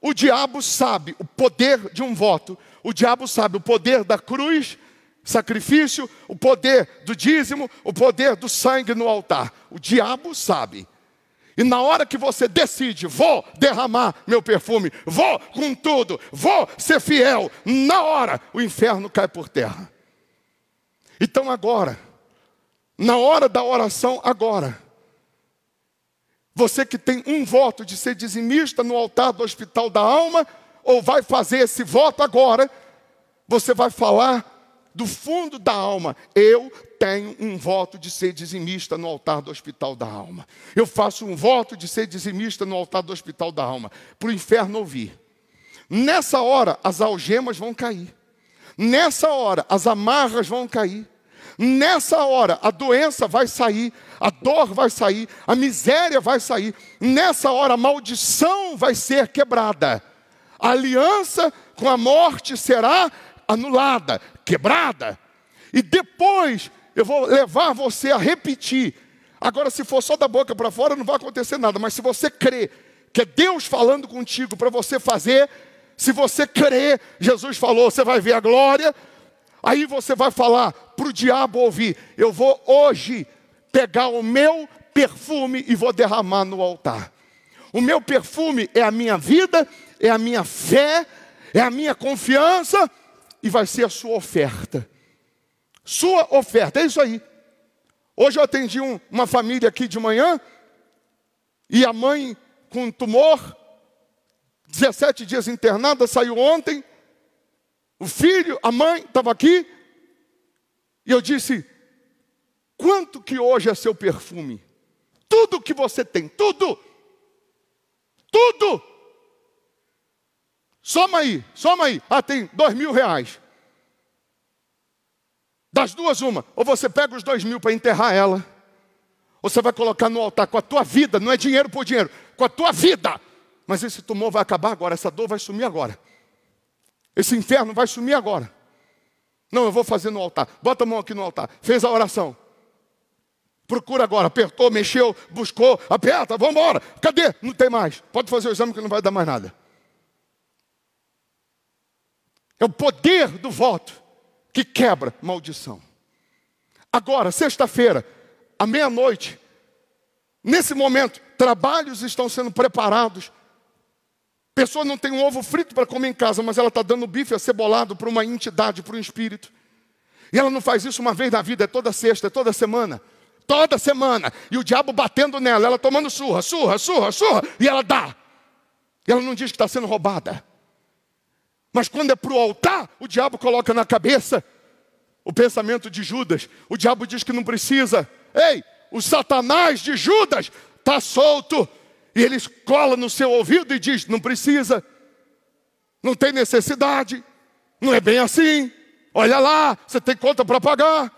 o diabo sabe o poder de um voto, o diabo sabe o poder da cruz sacrifício, o poder do dízimo, o poder do sangue no altar. O diabo sabe. E na hora que você decide, vou derramar meu perfume, vou com tudo, vou ser fiel, na hora o inferno cai por terra. Então agora, na hora da oração, agora, você que tem um voto de ser dizimista no altar do hospital da alma, ou vai fazer esse voto agora, você vai falar do fundo da alma, eu tenho um voto de ser dizimista no altar do hospital da alma. Eu faço um voto de ser dizimista no altar do hospital da alma, para o inferno ouvir. Nessa hora, as algemas vão cair. Nessa hora, as amarras vão cair. Nessa hora, a doença vai sair, a dor vai sair, a miséria vai sair. Nessa hora, a maldição vai ser quebrada. A aliança com a morte será anulada quebrada, e depois eu vou levar você a repetir. Agora, se for só da boca para fora, não vai acontecer nada, mas se você crer que é Deus falando contigo para você fazer, se você crer, Jesus falou, você vai ver a glória, aí você vai falar para o diabo ouvir: eu vou hoje pegar o meu perfume e vou derramar no altar. O meu perfume é a minha vida, é a minha fé, é a minha confiança e vai ser a sua oferta. Sua oferta, é isso aí. Hoje eu atendi um, uma família aqui de manhã, e a mãe com tumor, 17 dias internada, saiu ontem. O filho, a mãe estava aqui, e eu disse: quanto que hoje é seu perfume? Tudo que você tem, tudo, tudo. Soma aí, soma aí. Ah, tem dois mil reais. Das duas, uma. Ou você pega os dois mil para enterrar ela. Ou você vai colocar no altar com a tua vida. Não é dinheiro por dinheiro. Com a tua vida. Mas esse tumor vai acabar agora. Essa dor vai sumir agora. Esse inferno vai sumir agora. Não, eu vou fazer no altar. Bota a mão aqui no altar. Fez a oração. Procura agora. Apertou, mexeu, buscou. Aperta, vamos embora. Cadê? Não tem mais. Pode fazer o exame que não vai dar mais nada. É o poder do voto que quebra maldição. Agora, sexta-feira, à meia-noite, nesse momento, trabalhos estão sendo preparados. Pessoa não tem um ovo frito para comer em casa, mas ela está dando bife acebolado para uma entidade, para um espírito. E ela não faz isso uma vez na vida, é toda sexta, é toda semana. Toda semana. E o diabo batendo nela, ela tomando surra, surra, surra, surra, e ela dá. E ela não diz que está sendo roubada. Mas quando é para o altar, o diabo coloca na cabeça o pensamento de Judas. O diabo diz que não precisa. Ei, o Satanás de Judas está solto. E ele cola no seu ouvido e diz: não precisa, não tem necessidade, não é bem assim. Olha lá, você tem conta para pagar.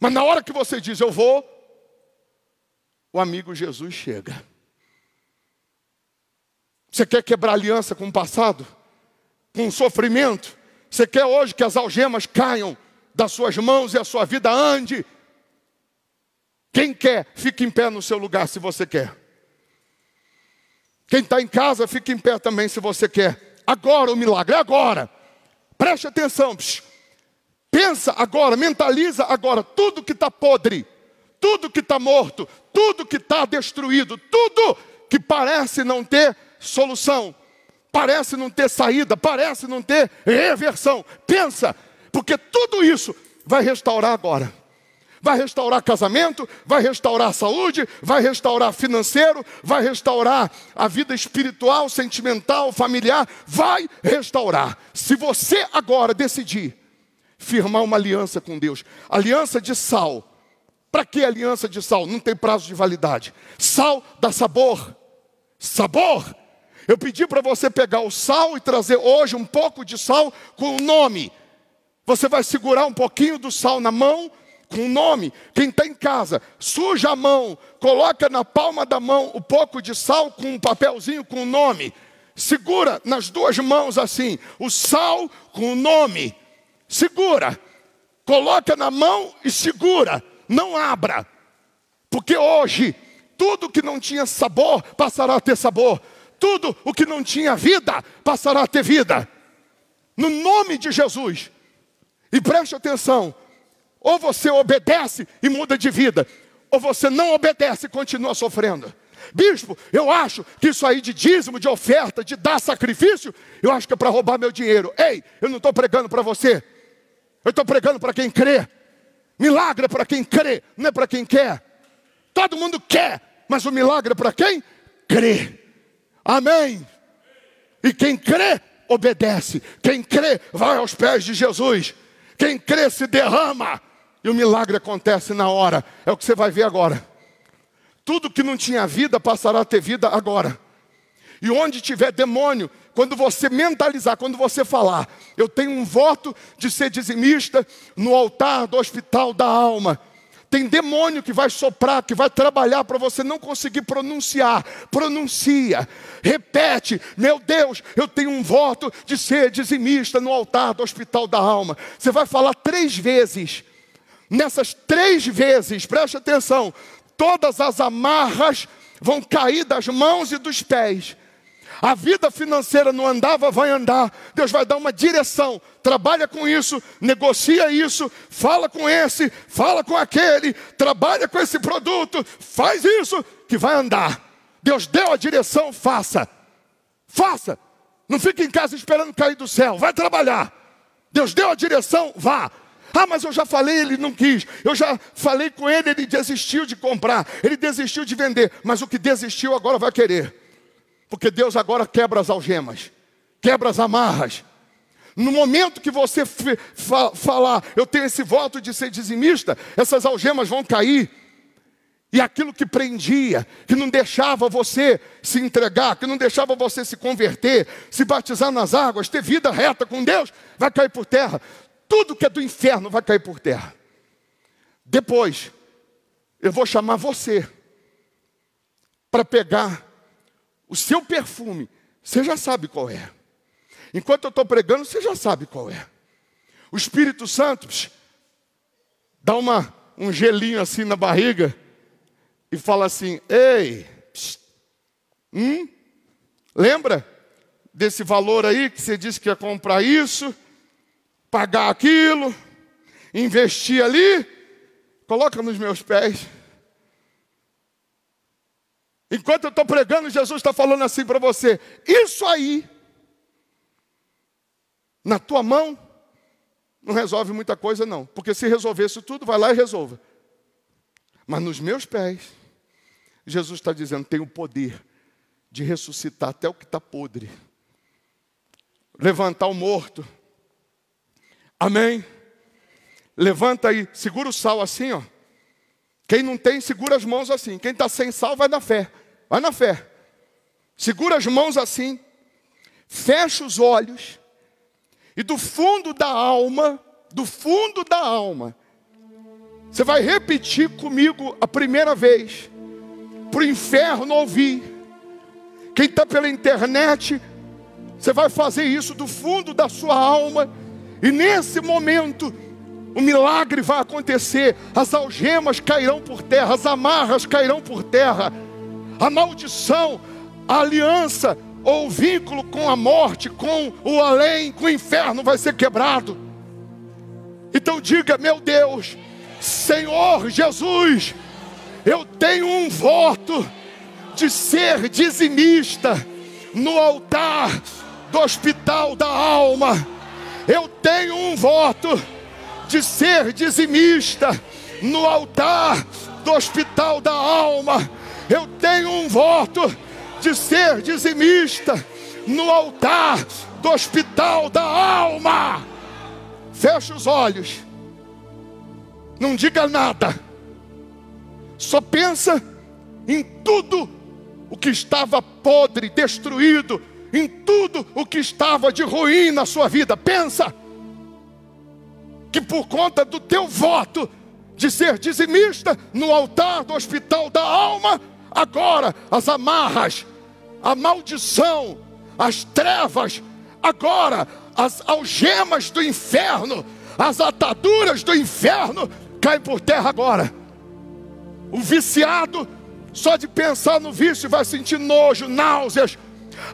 Mas na hora que você diz eu vou, o amigo Jesus chega. Você quer quebrar aliança com o passado? Com o sofrimento? Você quer hoje que as algemas caiam das suas mãos e a sua vida ande? Quem quer, fique em pé no seu lugar se você quer. Quem está em casa, fique em pé também se você quer. Agora o milagre, é agora. Preste atenção. Psh. Pensa agora, mentaliza agora. Tudo que está podre, tudo que está morto, tudo que está destruído, tudo que parece não ter solução. Parece não ter saída, parece não ter reversão. Pensa, porque tudo isso vai restaurar agora. Vai restaurar casamento, vai restaurar saúde, vai restaurar financeiro, vai restaurar a vida espiritual, sentimental, familiar, vai restaurar. Se você agora decidir firmar uma aliança com Deus, aliança de sal. Para que aliança de sal? Não tem prazo de validade. Sal dá sabor. Sabor eu pedi para você pegar o sal e trazer hoje um pouco de sal com o nome. Você vai segurar um pouquinho do sal na mão com o nome. Quem está em casa, suja a mão, coloca na palma da mão o um pouco de sal com um papelzinho com o nome. Segura nas duas mãos assim, o sal com o nome. Segura. Coloca na mão e segura. Não abra. Porque hoje tudo que não tinha sabor passará a ter sabor tudo o que não tinha vida passará a ter vida. No nome de Jesus. E preste atenção: ou você obedece e muda de vida, ou você não obedece e continua sofrendo. Bispo, eu acho que isso aí de dízimo, de oferta, de dar sacrifício, eu acho que é para roubar meu dinheiro. Ei, eu não estou pregando para você, eu estou pregando para quem crê. Milagre é para quem crê, não é para quem quer. Todo mundo quer, mas o milagre é para quem crê. Amém. E quem crê, obedece. Quem crê, vai aos pés de Jesus. Quem crê, se derrama. E o milagre acontece na hora. É o que você vai ver agora. Tudo que não tinha vida passará a ter vida agora. E onde tiver demônio, quando você mentalizar, quando você falar, eu tenho um voto de ser dizimista no altar do hospital da alma tem demônio que vai soprar, que vai trabalhar para você não conseguir pronunciar. Pronuncia, repete: Meu Deus, eu tenho um voto de ser dizimista no altar do hospital da alma. Você vai falar três vezes. Nessas três vezes, preste atenção, todas as amarras vão cair das mãos e dos pés a vida financeira não andava, vai andar. Deus vai dar uma direção. Trabalha com isso, negocia isso, fala com esse, fala com aquele, trabalha com esse produto, faz isso que vai andar. Deus deu a direção, faça. Faça. Não fique em casa esperando cair do céu. Vai trabalhar. Deus deu a direção, vá. Ah, mas eu já falei, ele não quis. Eu já falei com ele, ele desistiu de comprar, ele desistiu de vender. Mas o que desistiu agora vai querer. Porque Deus agora quebra as algemas, quebra as amarras. No momento que você fa falar, eu tenho esse voto de ser dizimista, essas algemas vão cair. E aquilo que prendia, que não deixava você se entregar, que não deixava você se converter, se batizar nas águas, ter vida reta com Deus, vai cair por terra. Tudo que é do inferno vai cair por terra. Depois, eu vou chamar você para pegar o seu perfume, você já sabe qual é. Enquanto eu estou pregando, você já sabe qual é. O Espírito Santo psh, dá uma, um gelinho assim na barriga e fala assim: Ei, psh, hum, lembra desse valor aí que você disse que ia comprar isso, pagar aquilo, investir ali? Coloca nos meus pés. Enquanto eu estou pregando, Jesus está falando assim para você: Isso aí, na tua mão, não resolve muita coisa, não. Porque se resolvesse tudo, vai lá e resolva. Mas nos meus pés, Jesus está dizendo: tem o poder de ressuscitar até o que está podre, levantar o morto. Amém? Levanta aí, segura o sal assim, ó. Quem não tem, segura as mãos assim. Quem está sem sal, vai na fé. Vai na fé. Segura as mãos assim. Fecha os olhos. E do fundo da alma, do fundo da alma, você vai repetir comigo a primeira vez. Para o inferno ouvir. Quem está pela internet, você vai fazer isso do fundo da sua alma. E nesse momento, o milagre vai acontecer, as algemas cairão por terra, as amarras cairão por terra, a maldição, a aliança ou o vínculo com a morte, com o além, com o inferno vai ser quebrado. Então diga, meu Deus, Senhor Jesus, eu tenho um voto de ser dizimista no altar do hospital da alma. Eu tenho um voto de ser dizimista no altar do hospital da alma. Eu tenho um voto de ser dizimista no altar do hospital da alma. Feche os olhos. Não diga nada. Só pensa em tudo o que estava podre, destruído, em tudo o que estava de ruim na sua vida. Pensa que por conta do teu voto de ser dizimista no altar do hospital da alma, agora as amarras, a maldição, as trevas, agora as algemas do inferno, as ataduras do inferno caem por terra agora. O viciado, só de pensar no vício, vai sentir nojo, náuseas,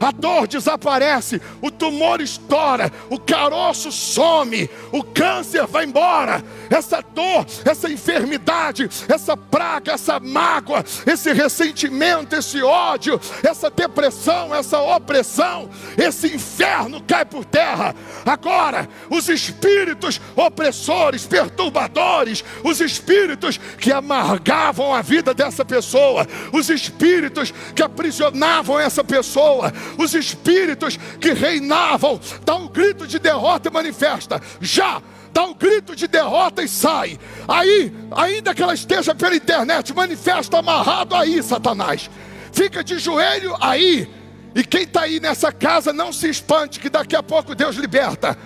a dor desaparece, o tumor estoura, o caroço some, o câncer vai embora, essa dor, essa enfermidade, essa praga, essa mágoa, esse ressentimento, esse ódio, essa depressão, essa opressão, esse inferno cai por terra. Agora, os espíritos opressores, perturbadores, os espíritos que amargavam a vida dessa pessoa, os espíritos que aprisionavam essa pessoa, os espíritos que reinavam, dá um grito de derrota e manifesta: já dá um grito de derrota e sai. Aí, ainda que ela esteja pela internet, manifesta amarrado aí, Satanás. Fica de joelho aí. E quem está aí nessa casa, não se espante, que daqui a pouco Deus liberta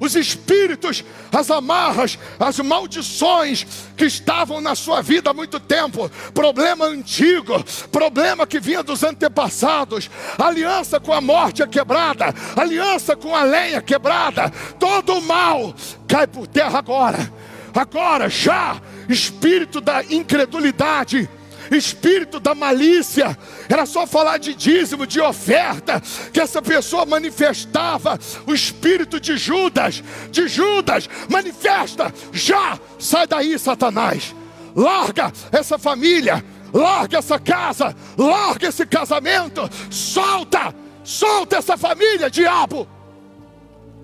os espíritos, as amarras, as maldições que estavam na sua vida há muito tempo, problema antigo, problema que vinha dos antepassados, aliança com a morte é quebrada, aliança com a lenha é quebrada, todo o mal cai por terra agora, agora, já, espírito da incredulidade espírito da malícia, era só falar de dízimo, de oferta, que essa pessoa manifestava o espírito de Judas, de Judas, manifesta já, sai daí, Satanás, larga essa família, larga essa casa, larga esse casamento, solta, solta essa família, diabo,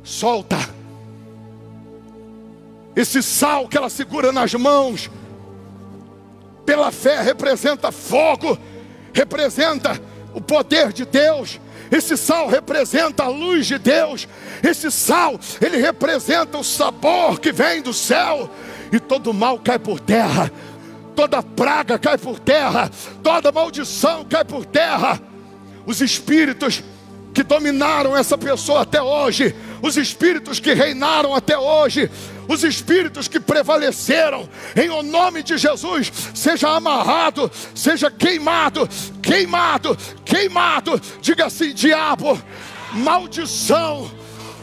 solta. Esse sal que ela segura nas mãos, pela fé representa fogo, representa o poder de Deus. Esse sal representa a luz de Deus. Esse sal, ele representa o sabor que vem do céu. E todo mal cai por terra. Toda praga cai por terra. Toda maldição cai por terra. Os espíritos que dominaram essa pessoa até hoje, os espíritos que reinaram até hoje, os espíritos que prevaleceram, em o nome de Jesus, seja amarrado, seja queimado, queimado, queimado. Diga assim: diabo, maldição,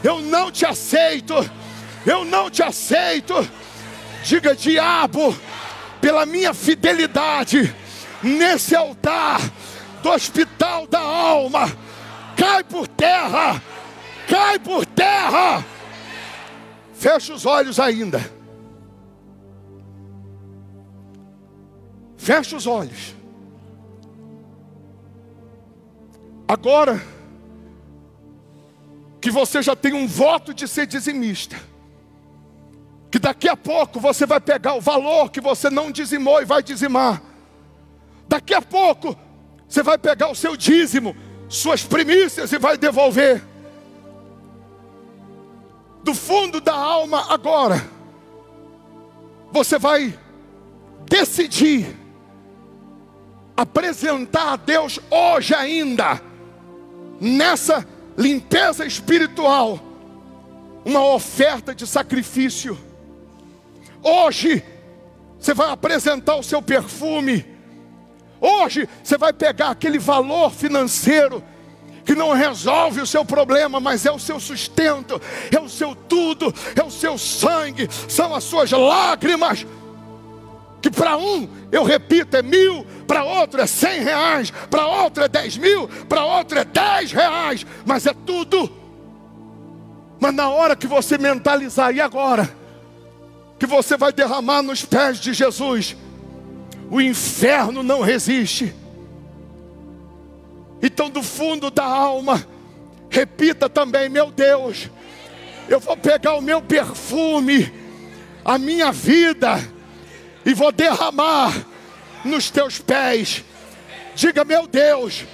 eu não te aceito, eu não te aceito. Diga, diabo, pela minha fidelidade nesse altar do hospital da alma, cai por terra, cai por terra Feche os olhos ainda. Feche os olhos. Agora que você já tem um voto de ser dizimista, que daqui a pouco você vai pegar o valor que você não dizimou e vai dizimar. Daqui a pouco você vai pegar o seu dízimo, suas primícias e vai devolver do fundo da alma agora, você vai decidir apresentar a Deus hoje ainda, nessa limpeza espiritual, uma oferta de sacrifício. Hoje você vai apresentar o seu perfume. Hoje você vai pegar aquele valor financeiro que não resolve o seu problema, mas é o seu sustento, é o seu tudo, é o seu sangue, são as suas lágrimas. Que para um, eu repito, é mil, para outro é cem reais, para outro é dez mil, para outro é dez reais, mas é tudo. Mas na hora que você mentalizar, e agora? Que você vai derramar nos pés de Jesus, o inferno não resiste então, do fundo da alma, repita também: Meu Deus, eu vou pegar o meu perfume, a minha vida, e vou derramar nos teus pés. Diga, meu Deus,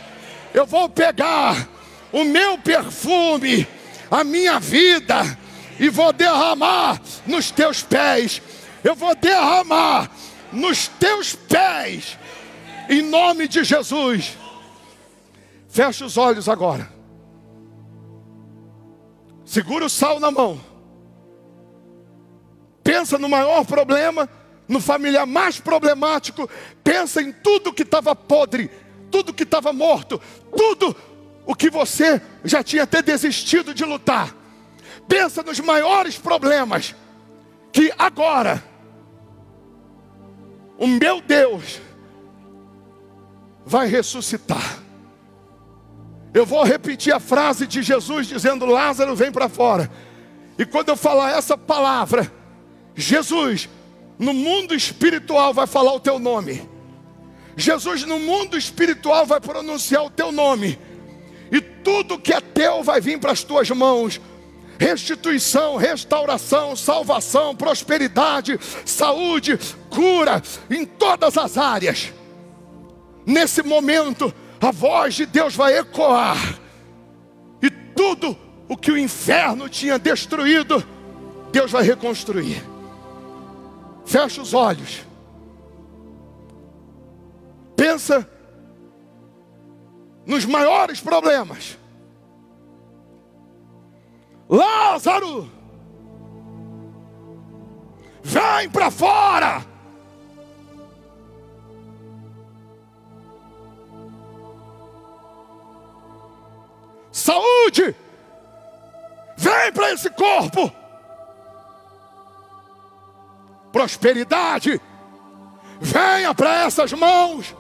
eu vou pegar o meu perfume, a minha vida, e vou derramar nos teus pés. Eu vou derramar nos teus pés, em nome de Jesus. Feche os olhos agora. Segura o sal na mão. Pensa no maior problema, no familiar mais problemático. Pensa em tudo que estava podre, tudo que estava morto, tudo o que você já tinha até desistido de lutar. Pensa nos maiores problemas que agora o meu Deus vai ressuscitar. Eu vou repetir a frase de Jesus dizendo: Lázaro, vem para fora. E quando eu falar essa palavra, Jesus, no mundo espiritual, vai falar o teu nome. Jesus, no mundo espiritual, vai pronunciar o teu nome. E tudo que é teu vai vir para as tuas mãos restituição, restauração, salvação, prosperidade, saúde, cura, em todas as áreas. Nesse momento, a voz de Deus vai ecoar, e tudo o que o inferno tinha destruído, Deus vai reconstruir. Fecha os olhos, pensa nos maiores problemas. Lázaro, vem para fora. morte. Vem para esse corpo. Prosperidade. Venha para essas mãos.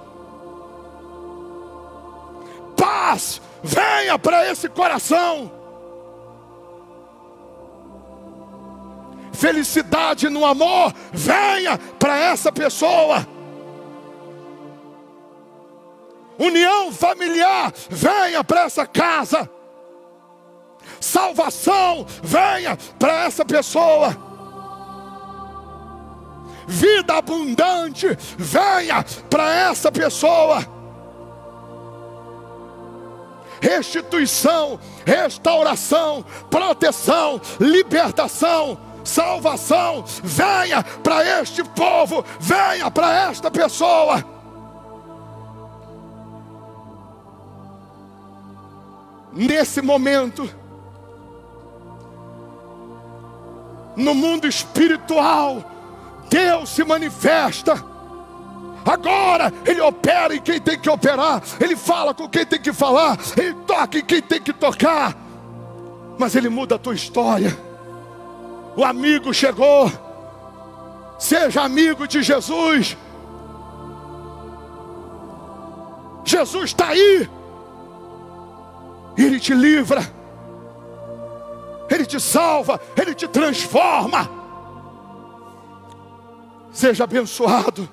Paz. Venha para esse coração. Felicidade no amor. Venha para essa pessoa união familiar, venha para essa casa salvação venha para essa pessoa. Vida abundante venha para essa pessoa restituição, restauração, proteção, libertação, salvação. Venha para este povo, venha para esta pessoa. Nesse momento, no mundo espiritual, Deus se manifesta. Agora ele opera em quem tem que operar, ele fala com quem tem que falar, ele toca em quem tem que tocar. Mas ele muda a tua história. O amigo chegou. Seja amigo de Jesus. Jesus está aí. Ele te livra ele te salva, Ele te transforma. Seja abençoado,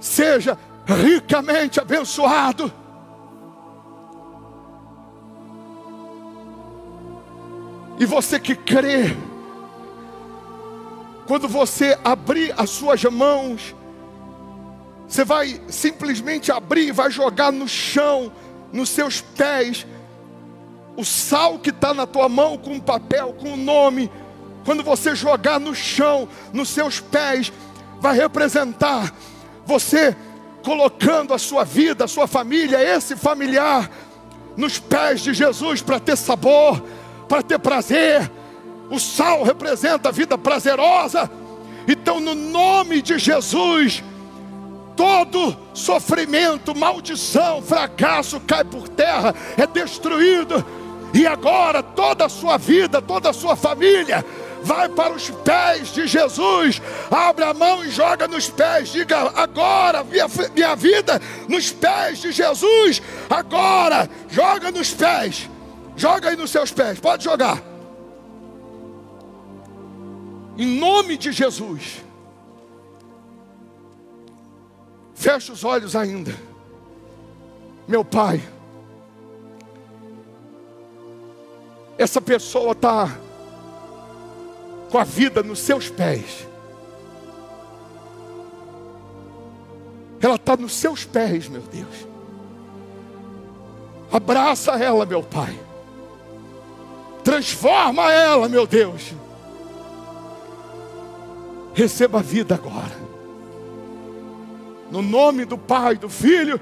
seja ricamente abençoado. E você que crê, quando você abrir as suas mãos, você vai simplesmente abrir e vai jogar no chão, nos seus pés, o sal que está na tua mão, com o papel, com o nome, quando você jogar no chão, nos seus pés, vai representar você colocando a sua vida, a sua família, esse familiar, nos pés de Jesus para ter sabor, para ter prazer. O sal representa a vida prazerosa. Então, no nome de Jesus, todo sofrimento, maldição, fracasso cai por terra, é destruído e agora toda a sua vida, toda a sua família vai para os pés de Jesus, abre a mão e joga nos pés, diga agora, minha, minha vida nos pés de Jesus, agora, joga nos pés, joga aí nos seus pés, pode jogar, em nome de Jesus, fecha os olhos ainda, meu Pai. essa pessoa está com a vida nos seus pés. Ela está nos seus pés, meu Deus. Abraça ela, meu Pai. Transforma ela, meu Deus. Receba a vida agora. No nome do Pai, do Filho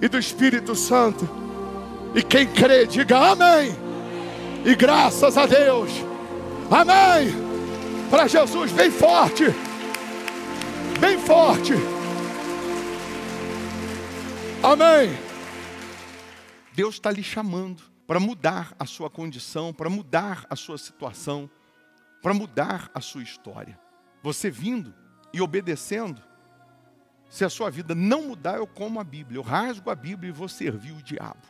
e do Espírito Santo. E quem crê, diga amém. E graças a Deus. Amém. Para Jesus, bem forte. Bem forte. Amém. Deus está lhe chamando para mudar a sua condição, para mudar a sua situação, para mudar a sua história. Você vindo e obedecendo, se a sua vida não mudar, eu como a Bíblia, eu rasgo a Bíblia e vou servir o diabo.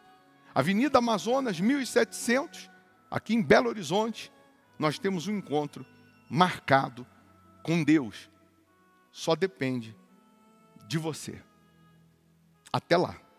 Avenida Amazonas, 1700, aqui em Belo Horizonte, nós temos um encontro marcado com Deus. Só depende de você. Até lá.